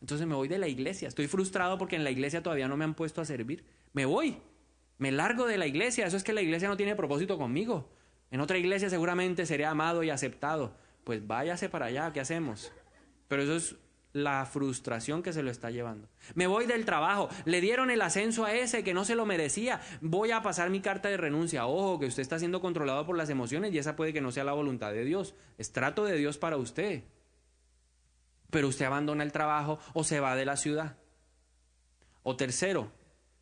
Entonces me voy de la iglesia, estoy frustrado porque en la iglesia todavía no me han puesto a servir, me voy. Me largo de la iglesia, eso es que la iglesia no tiene propósito conmigo. En otra iglesia seguramente seré amado y aceptado. Pues váyase para allá, ¿qué hacemos? Pero eso es la frustración que se lo está llevando. Me voy del trabajo, le dieron el ascenso a ese que no se lo merecía, voy a pasar mi carta de renuncia. Ojo, que usted está siendo controlado por las emociones y esa puede que no sea la voluntad de Dios, es trato de Dios para usted. Pero usted abandona el trabajo o se va de la ciudad. O tercero,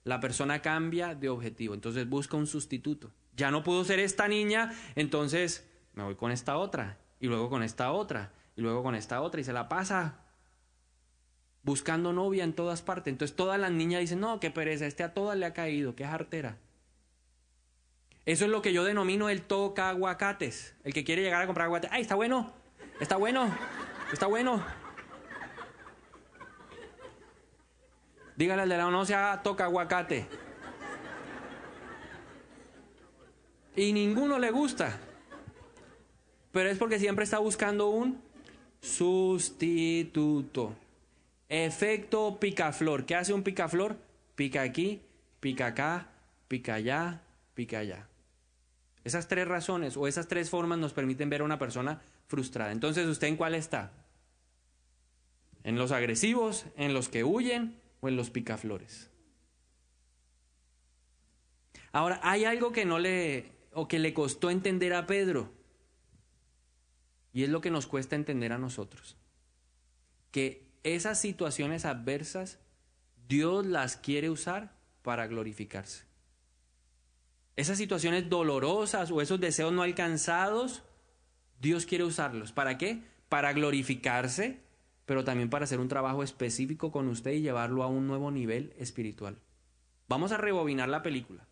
la persona cambia de objetivo, entonces busca un sustituto. Ya no pudo ser esta niña, entonces me voy con esta otra, y luego con esta otra, y luego con esta otra, y se la pasa buscando novia en todas partes. Entonces todas las niñas dicen, no, qué pereza, este a todas le ha caído, qué jartera. Eso es lo que yo denomino el toca aguacates. El que quiere llegar a comprar aguacates. ¡Ay, está bueno! ¡Está bueno! ¡Está bueno! Dígale al de lado, no se toca aguacate. Y ninguno le gusta. Pero es porque siempre está buscando un sustituto. Efecto picaflor. ¿Qué hace un picaflor? Pica aquí, pica acá, pica allá, pica allá. Esas tres razones o esas tres formas nos permiten ver a una persona frustrada. Entonces, ¿usted en cuál está? ¿En los agresivos? ¿En los que huyen? o en los picaflores. Ahora, hay algo que no le o que le costó entender a Pedro. Y es lo que nos cuesta entender a nosotros. Que esas situaciones adversas Dios las quiere usar para glorificarse. Esas situaciones dolorosas o esos deseos no alcanzados, Dios quiere usarlos. ¿Para qué? Para glorificarse pero también para hacer un trabajo específico con usted y llevarlo a un nuevo nivel espiritual. Vamos a rebobinar la película.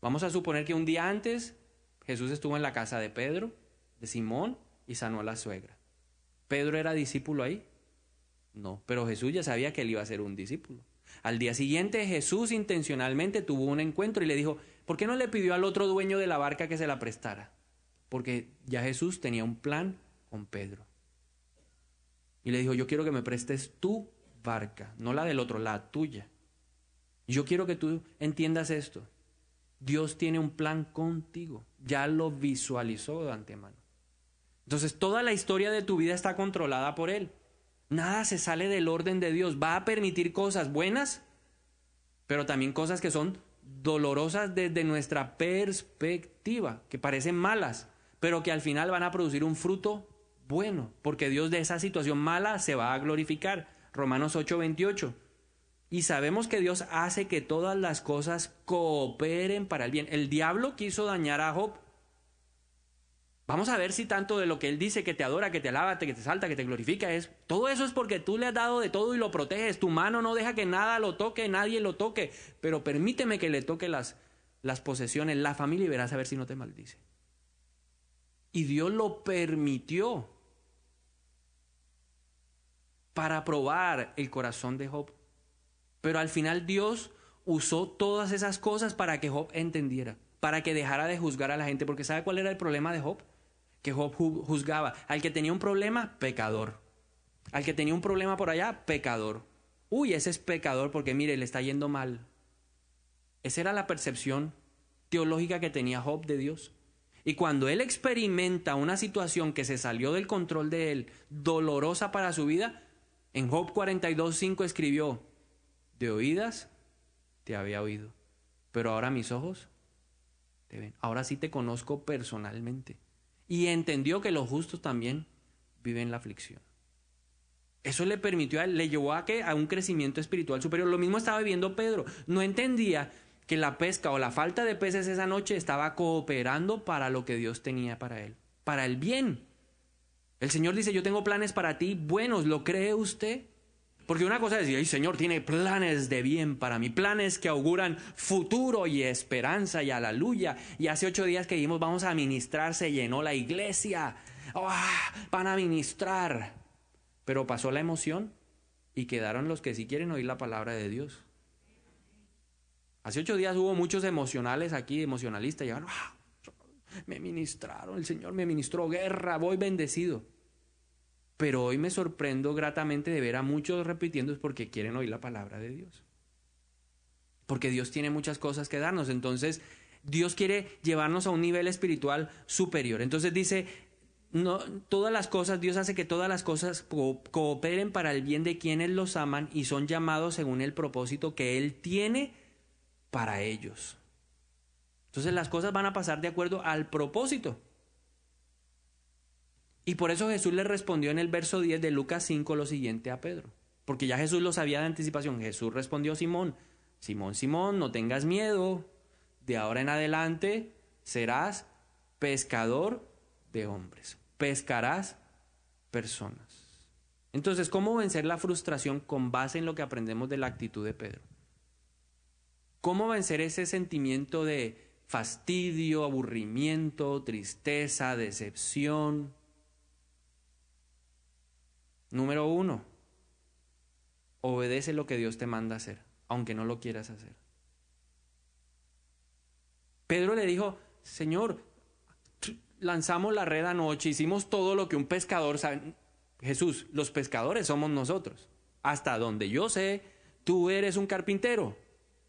Vamos a suponer que un día antes Jesús estuvo en la casa de Pedro, de Simón, y sanó a la suegra. ¿Pedro era discípulo ahí? No, pero Jesús ya sabía que él iba a ser un discípulo. Al día siguiente Jesús intencionalmente tuvo un encuentro y le dijo, ¿por qué no le pidió al otro dueño de la barca que se la prestara? Porque ya Jesús tenía un plan con Pedro y le dijo, yo quiero que me prestes tu barca, no la del otro, la tuya. Yo quiero que tú entiendas esto. Dios tiene un plan contigo, ya lo visualizó de antemano. Entonces toda la historia de tu vida está controlada por Él. Nada se sale del orden de Dios. Va a permitir cosas buenas, pero también cosas que son dolorosas desde nuestra perspectiva, que parecen malas, pero que al final van a producir un fruto bueno, porque Dios de esa situación mala se va a glorificar. Romanos 8:28. Y sabemos que Dios hace que todas las cosas cooperen para el bien. El diablo quiso dañar a Job. Vamos a ver si tanto de lo que él dice, que te adora, que te alaba, que te salta, que te glorifica, es todo eso es porque tú le has dado de todo y lo proteges. Tu mano no deja que nada lo toque, nadie lo toque. Pero permíteme que le toque las, las posesiones, la familia y verás a ver si no te maldice. Y Dios lo permitió para probar el corazón de Job. Pero al final Dios usó todas esas cosas para que Job entendiera, para que dejara de juzgar a la gente, porque ¿sabe cuál era el problema de Job? Que Job juzgaba al que tenía un problema, pecador. Al que tenía un problema por allá, pecador. Uy, ese es pecador porque mire, le está yendo mal. Esa era la percepción teológica que tenía Job de Dios. Y cuando él experimenta una situación que se salió del control de él, dolorosa para su vida, en Job 42.5 escribió, de oídas te había oído, pero ahora mis ojos te ven. Ahora sí te conozco personalmente. Y entendió que los justos también viven la aflicción. Eso le permitió, le llevó a, a un crecimiento espiritual superior. Lo mismo estaba viviendo Pedro. No entendía que la pesca o la falta de peces esa noche estaba cooperando para lo que Dios tenía para él, para el bien. El Señor dice, yo tengo planes para ti buenos, ¿lo cree usted? Porque una cosa es, el Señor tiene planes de bien para mí, planes que auguran futuro y esperanza y aleluya. Y hace ocho días que dijimos, vamos a ministrar, se llenó la iglesia, ¡Ah! van a ministrar. Pero pasó la emoción y quedaron los que sí quieren oír la palabra de Dios. Hace ocho días hubo muchos emocionales aquí, emocionalistas, llegaron, ah, me ministraron, el Señor me ministró guerra, voy bendecido. Pero hoy me sorprendo gratamente de ver a muchos repitiendo porque quieren oír la palabra de Dios. Porque Dios tiene muchas cosas que darnos. Entonces, Dios quiere llevarnos a un nivel espiritual superior. Entonces dice, no, todas las cosas, Dios hace que todas las cosas cooperen para el bien de quienes los aman y son llamados según el propósito que Él tiene para ellos. Entonces las cosas van a pasar de acuerdo al propósito. Y por eso Jesús le respondió en el verso 10 de Lucas 5 lo siguiente a Pedro. Porque ya Jesús lo sabía de anticipación. Jesús respondió a Simón, Simón, Simón, no tengas miedo. De ahora en adelante serás pescador de hombres. Pescarás personas. Entonces, ¿cómo vencer la frustración con base en lo que aprendemos de la actitud de Pedro? ¿Cómo vencer ese sentimiento de fastidio, aburrimiento, tristeza, decepción. Número uno, obedece lo que Dios te manda hacer, aunque no lo quieras hacer. Pedro le dijo, Señor, lanzamos la red anoche, hicimos todo lo que un pescador sabe. Jesús, los pescadores somos nosotros. Hasta donde yo sé, tú eres un carpintero.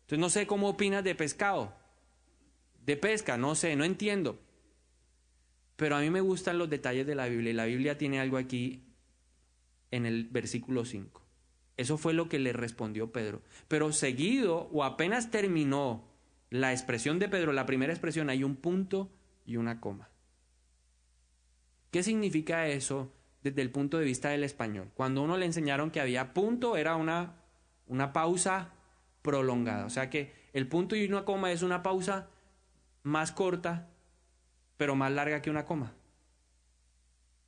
Entonces no sé cómo opinas de pescado de pesca, no sé, no entiendo. Pero a mí me gustan los detalles de la Biblia y la Biblia tiene algo aquí en el versículo 5. Eso fue lo que le respondió Pedro. Pero seguido o apenas terminó la expresión de Pedro, la primera expresión, hay un punto y una coma. ¿Qué significa eso desde el punto de vista del español? Cuando uno le enseñaron que había punto, era una, una pausa prolongada. O sea que el punto y una coma es una pausa más corta, pero más larga que una coma.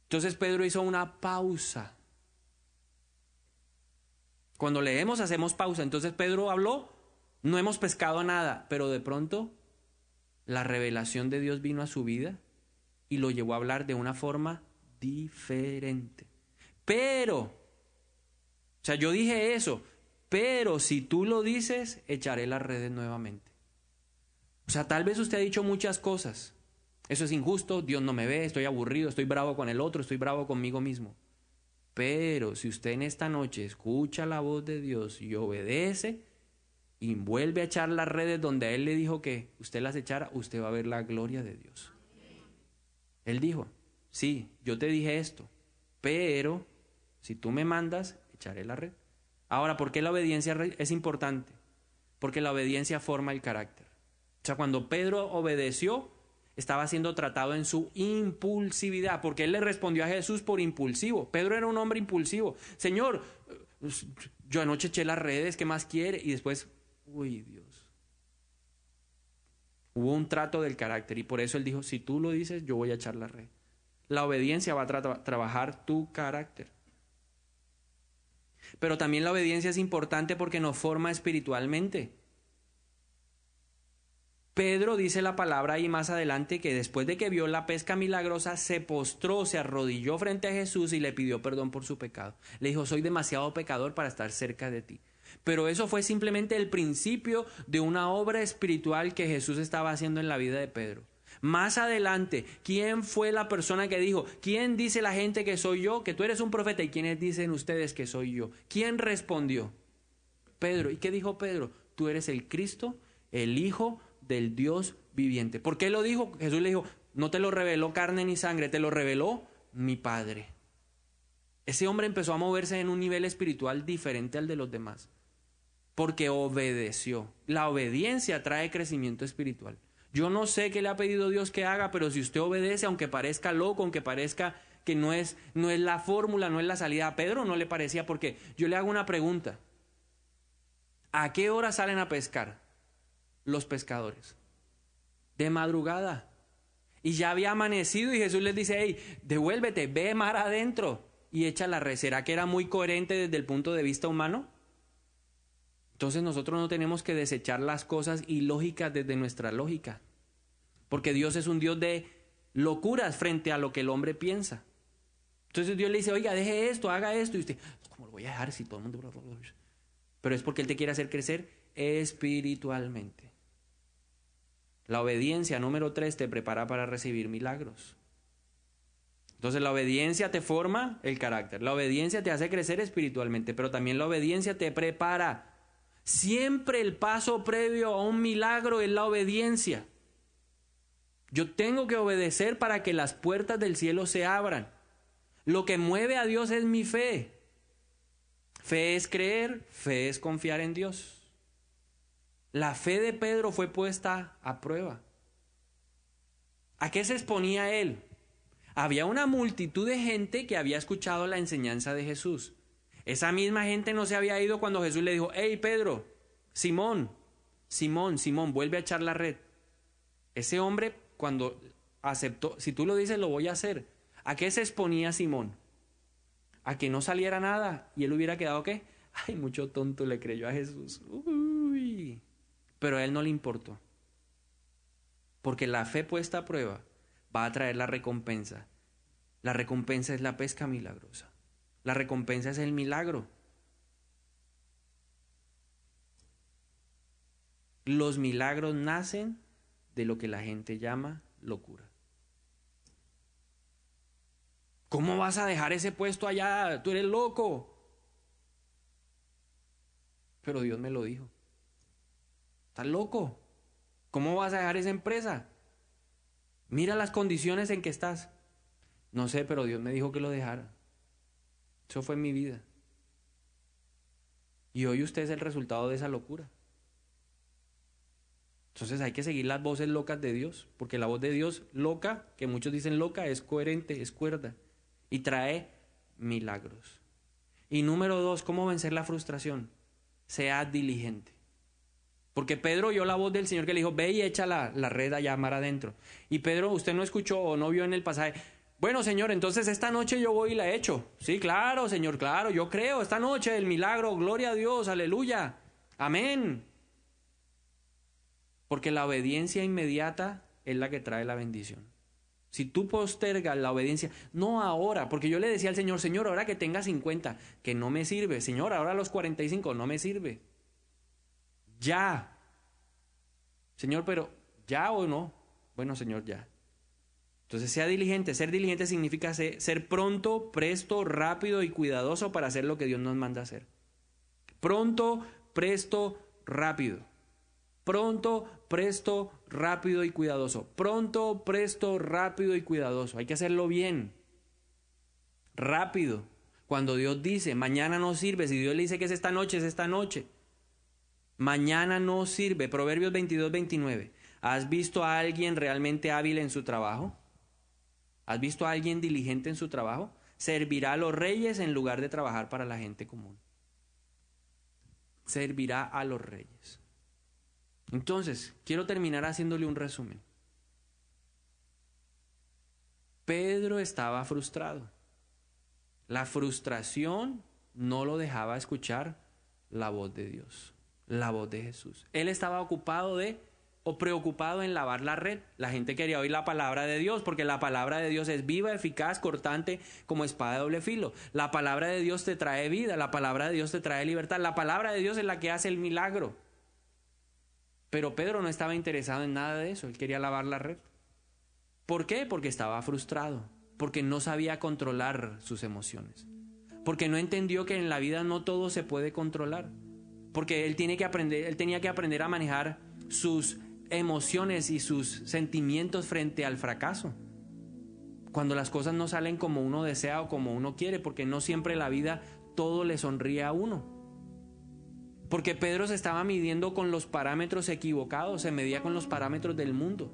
Entonces Pedro hizo una pausa. Cuando leemos hacemos pausa. Entonces Pedro habló, no hemos pescado nada, pero de pronto la revelación de Dios vino a su vida y lo llevó a hablar de una forma diferente. Pero, o sea, yo dije eso, pero si tú lo dices, echaré las redes nuevamente. O sea, tal vez usted ha dicho muchas cosas. Eso es injusto, Dios no me ve, estoy aburrido, estoy bravo con el otro, estoy bravo conmigo mismo. Pero si usted en esta noche escucha la voz de Dios y obedece y vuelve a echar las redes donde a Él le dijo que usted las echara, usted va a ver la gloria de Dios. Él dijo, sí, yo te dije esto, pero si tú me mandas, echaré la red. Ahora, ¿por qué la obediencia es importante? Porque la obediencia forma el carácter. O sea, cuando Pedro obedeció, estaba siendo tratado en su impulsividad, porque él le respondió a Jesús por impulsivo. Pedro era un hombre impulsivo. Señor, yo anoche eché las redes, ¿qué más quiere? Y después, uy Dios. Hubo un trato del carácter y por eso él dijo, si tú lo dices, yo voy a echar la red. La obediencia va a trabajar tu carácter. Pero también la obediencia es importante porque nos forma espiritualmente. Pedro dice la palabra ahí más adelante que después de que vio la pesca milagrosa, se postró, se arrodilló frente a Jesús y le pidió perdón por su pecado. Le dijo, soy demasiado pecador para estar cerca de ti. Pero eso fue simplemente el principio de una obra espiritual que Jesús estaba haciendo en la vida de Pedro. Más adelante, ¿quién fue la persona que dijo, quién dice la gente que soy yo, que tú eres un profeta y quiénes dicen ustedes que soy yo? ¿Quién respondió? Pedro. ¿Y qué dijo Pedro? Tú eres el Cristo, el Hijo del Dios viviente. ¿Por qué lo dijo? Jesús le dijo, no te lo reveló carne ni sangre, te lo reveló mi Padre. Ese hombre empezó a moverse en un nivel espiritual diferente al de los demás, porque obedeció. La obediencia trae crecimiento espiritual. Yo no sé qué le ha pedido Dios que haga, pero si usted obedece, aunque parezca loco, aunque parezca que no es, no es la fórmula, no es la salida, a Pedro no le parecía, porque yo le hago una pregunta. ¿A qué hora salen a pescar? los pescadores. De madrugada. Y ya había amanecido y Jesús les dice, hey, devuélvete, ve mar adentro y echa la red. que era muy coherente desde el punto de vista humano? Entonces nosotros no tenemos que desechar las cosas ilógicas desde nuestra lógica. Porque Dios es un Dios de locuras frente a lo que el hombre piensa. Entonces Dios le dice, oiga, deje esto, haga esto. Y usted, ¿cómo lo voy a dejar si todo el mundo... Pero es porque Él te quiere hacer crecer espiritualmente. La obediencia, número tres, te prepara para recibir milagros. Entonces la obediencia te forma el carácter, la obediencia te hace crecer espiritualmente, pero también la obediencia te prepara. Siempre el paso previo a un milagro es la obediencia. Yo tengo que obedecer para que las puertas del cielo se abran. Lo que mueve a Dios es mi fe. Fe es creer, fe es confiar en Dios. La fe de Pedro fue puesta a prueba. ¿A qué se exponía él? Había una multitud de gente que había escuchado la enseñanza de Jesús. Esa misma gente no se había ido cuando Jesús le dijo, hey Pedro, Simón, Simón, Simón, vuelve a echar la red. Ese hombre cuando aceptó, si tú lo dices, lo voy a hacer. ¿A qué se exponía Simón? A que no saliera nada y él hubiera quedado qué? Ay, mucho tonto le creyó a Jesús. Uh. Pero a él no le importó. Porque la fe puesta a prueba va a traer la recompensa. La recompensa es la pesca milagrosa. La recompensa es el milagro. Los milagros nacen de lo que la gente llama locura. ¿Cómo vas a dejar ese puesto allá? Tú eres loco. Pero Dios me lo dijo loco? ¿Cómo vas a dejar esa empresa? Mira las condiciones en que estás. No sé, pero Dios me dijo que lo dejara. Eso fue mi vida. Y hoy usted es el resultado de esa locura. Entonces hay que seguir las voces locas de Dios, porque la voz de Dios loca, que muchos dicen loca, es coherente, es cuerda y trae milagros. Y número dos, ¿cómo vencer la frustración? Sea diligente. Porque Pedro oyó la voz del Señor que le dijo, ve y echa la, red allá mar adentro. Y Pedro, usted no escuchó o no vio en el pasaje, bueno, Señor, entonces esta noche yo voy y la echo. Sí, claro, Señor, claro, yo creo, esta noche el milagro, gloria a Dios, aleluya, amén. Porque la obediencia inmediata es la que trae la bendición. Si tú postergas la obediencia, no ahora, porque yo le decía al Señor, Señor, ahora que tenga 50, que no me sirve. Señor, ahora a los 45, no me sirve ya. Señor, pero ya o no. Bueno, Señor, ya. Entonces sea diligente. Ser diligente significa ser, pronto, presto, rápido y cuidadoso para hacer lo que Dios nos manda hacer. Pronto, presto, rápido. Pronto, presto, rápido y cuidadoso. Pronto, presto, rápido y cuidadoso. Hay que hacerlo bien. Rápido. Cuando Dios dice, mañana no sirve, si Dios le dice que es esta noche, es esta noche. Mañana no sirve. Proverbios 22, 29. ¿Has visto a alguien realmente hábil en su trabajo? ¿Has visto a alguien diligente en su trabajo? Servirá a los reyes en lugar de trabajar para la gente común. Servirá a los reyes. Entonces, quiero terminar haciéndole un resumen. Pedro estaba frustrado. La frustración no lo dejaba escuchar la voz de Dios la voz de Jesús. Él estaba ocupado de o preocupado en lavar la red. La gente quería oír la palabra de Dios porque la palabra de Dios es viva, eficaz, cortante como espada de doble filo. La palabra de Dios te trae vida, la palabra de Dios te trae libertad, la palabra de Dios es la que hace el milagro. Pero Pedro no estaba interesado en nada de eso, él quería lavar la red. ¿Por qué? Porque estaba frustrado, porque no sabía controlar sus emociones, porque no entendió que en la vida no todo se puede controlar porque él, tiene que aprender, él tenía que aprender a manejar sus emociones y sus sentimientos frente al fracaso. Cuando las cosas no salen como uno desea o como uno quiere, porque no siempre la vida todo le sonríe a uno. Porque Pedro se estaba midiendo con los parámetros equivocados, se medía con los parámetros del mundo,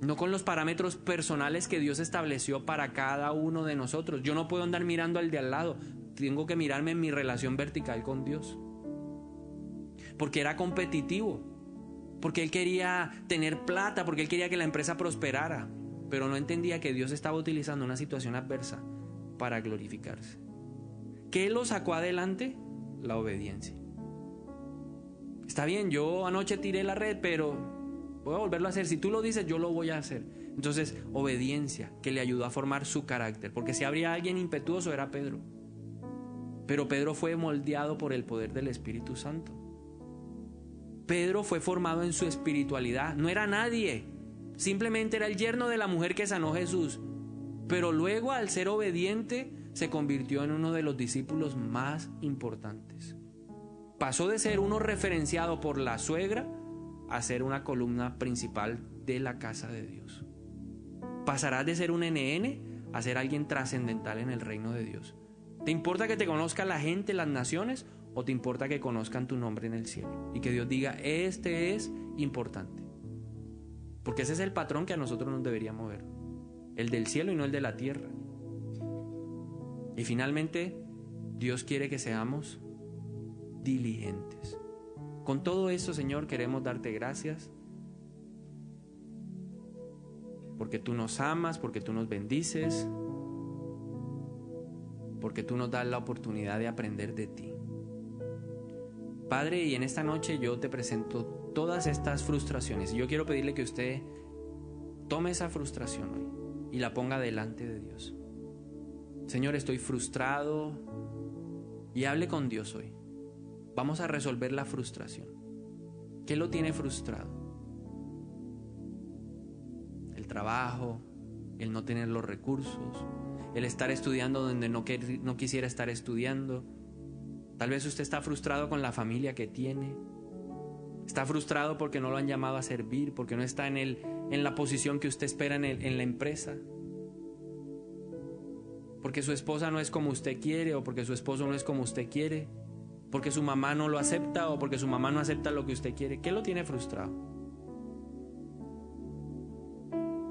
no con los parámetros personales que Dios estableció para cada uno de nosotros. Yo no puedo andar mirando al de al lado, tengo que mirarme en mi relación vertical con Dios porque era competitivo, porque él quería tener plata, porque él quería que la empresa prosperara, pero no entendía que Dios estaba utilizando una situación adversa para glorificarse. ¿Qué lo sacó adelante? La obediencia. Está bien, yo anoche tiré la red, pero voy a volverlo a hacer. Si tú lo dices, yo lo voy a hacer. Entonces, obediencia que le ayudó a formar su carácter, porque si habría alguien impetuoso era Pedro. Pero Pedro fue moldeado por el poder del Espíritu Santo. Pedro fue formado en su espiritualidad, no era nadie, simplemente era el yerno de la mujer que sanó Jesús, pero luego al ser obediente se convirtió en uno de los discípulos más importantes. Pasó de ser uno referenciado por la suegra a ser una columna principal de la casa de Dios. Pasarás de ser un NN a ser alguien trascendental en el reino de Dios. ¿Te importa que te conozca la gente, las naciones ¿O te importa que conozcan tu nombre en el cielo? Y que Dios diga, este es importante. Porque ese es el patrón que a nosotros nos debería mover. El del cielo y no el de la tierra. Y finalmente, Dios quiere que seamos diligentes. Con todo eso, Señor, queremos darte gracias. Porque tú nos amas, porque tú nos bendices, porque tú nos das la oportunidad de aprender de ti. Padre, y en esta noche yo te presento todas estas frustraciones. Y Yo quiero pedirle que usted tome esa frustración hoy y la ponga delante de Dios. Señor, estoy frustrado y hable con Dios hoy. Vamos a resolver la frustración. ¿Qué lo tiene frustrado? El trabajo, el no tener los recursos, el estar estudiando donde no quisiera estar estudiando Tal vez usted está frustrado con la familia que tiene. Está frustrado porque no lo han llamado a servir, porque no está en, el, en la posición que usted espera en, en la empresa. Porque su esposa no es como usted quiere o porque su esposo no es como usted quiere. Porque su mamá no lo acepta o porque su mamá no acepta lo que usted quiere. ¿Qué lo tiene frustrado?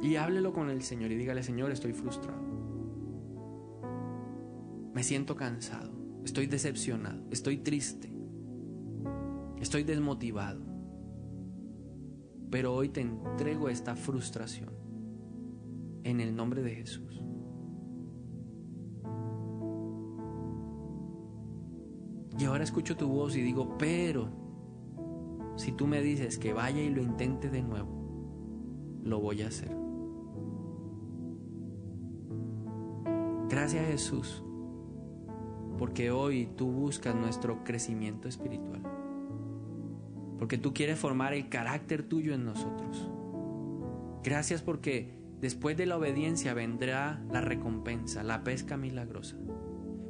Y háblelo con el Señor y dígale, Señor, estoy frustrado. Me siento cansado. Estoy decepcionado, estoy triste, estoy desmotivado. Pero hoy te entrego esta frustración en el nombre de Jesús. Y ahora escucho tu voz y digo, pero si tú me dices que vaya y lo intente de nuevo, lo voy a hacer. Gracias Jesús porque hoy tú buscas nuestro crecimiento espiritual, porque tú quieres formar el carácter tuyo en nosotros. Gracias porque después de la obediencia vendrá la recompensa, la pesca milagrosa.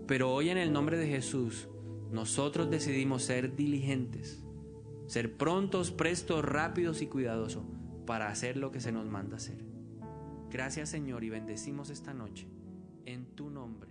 Pero hoy en el nombre de Jesús, nosotros decidimos ser diligentes, ser prontos, prestos, rápidos y cuidadosos para hacer lo que se nos manda hacer. Gracias Señor y bendecimos esta noche en tu nombre.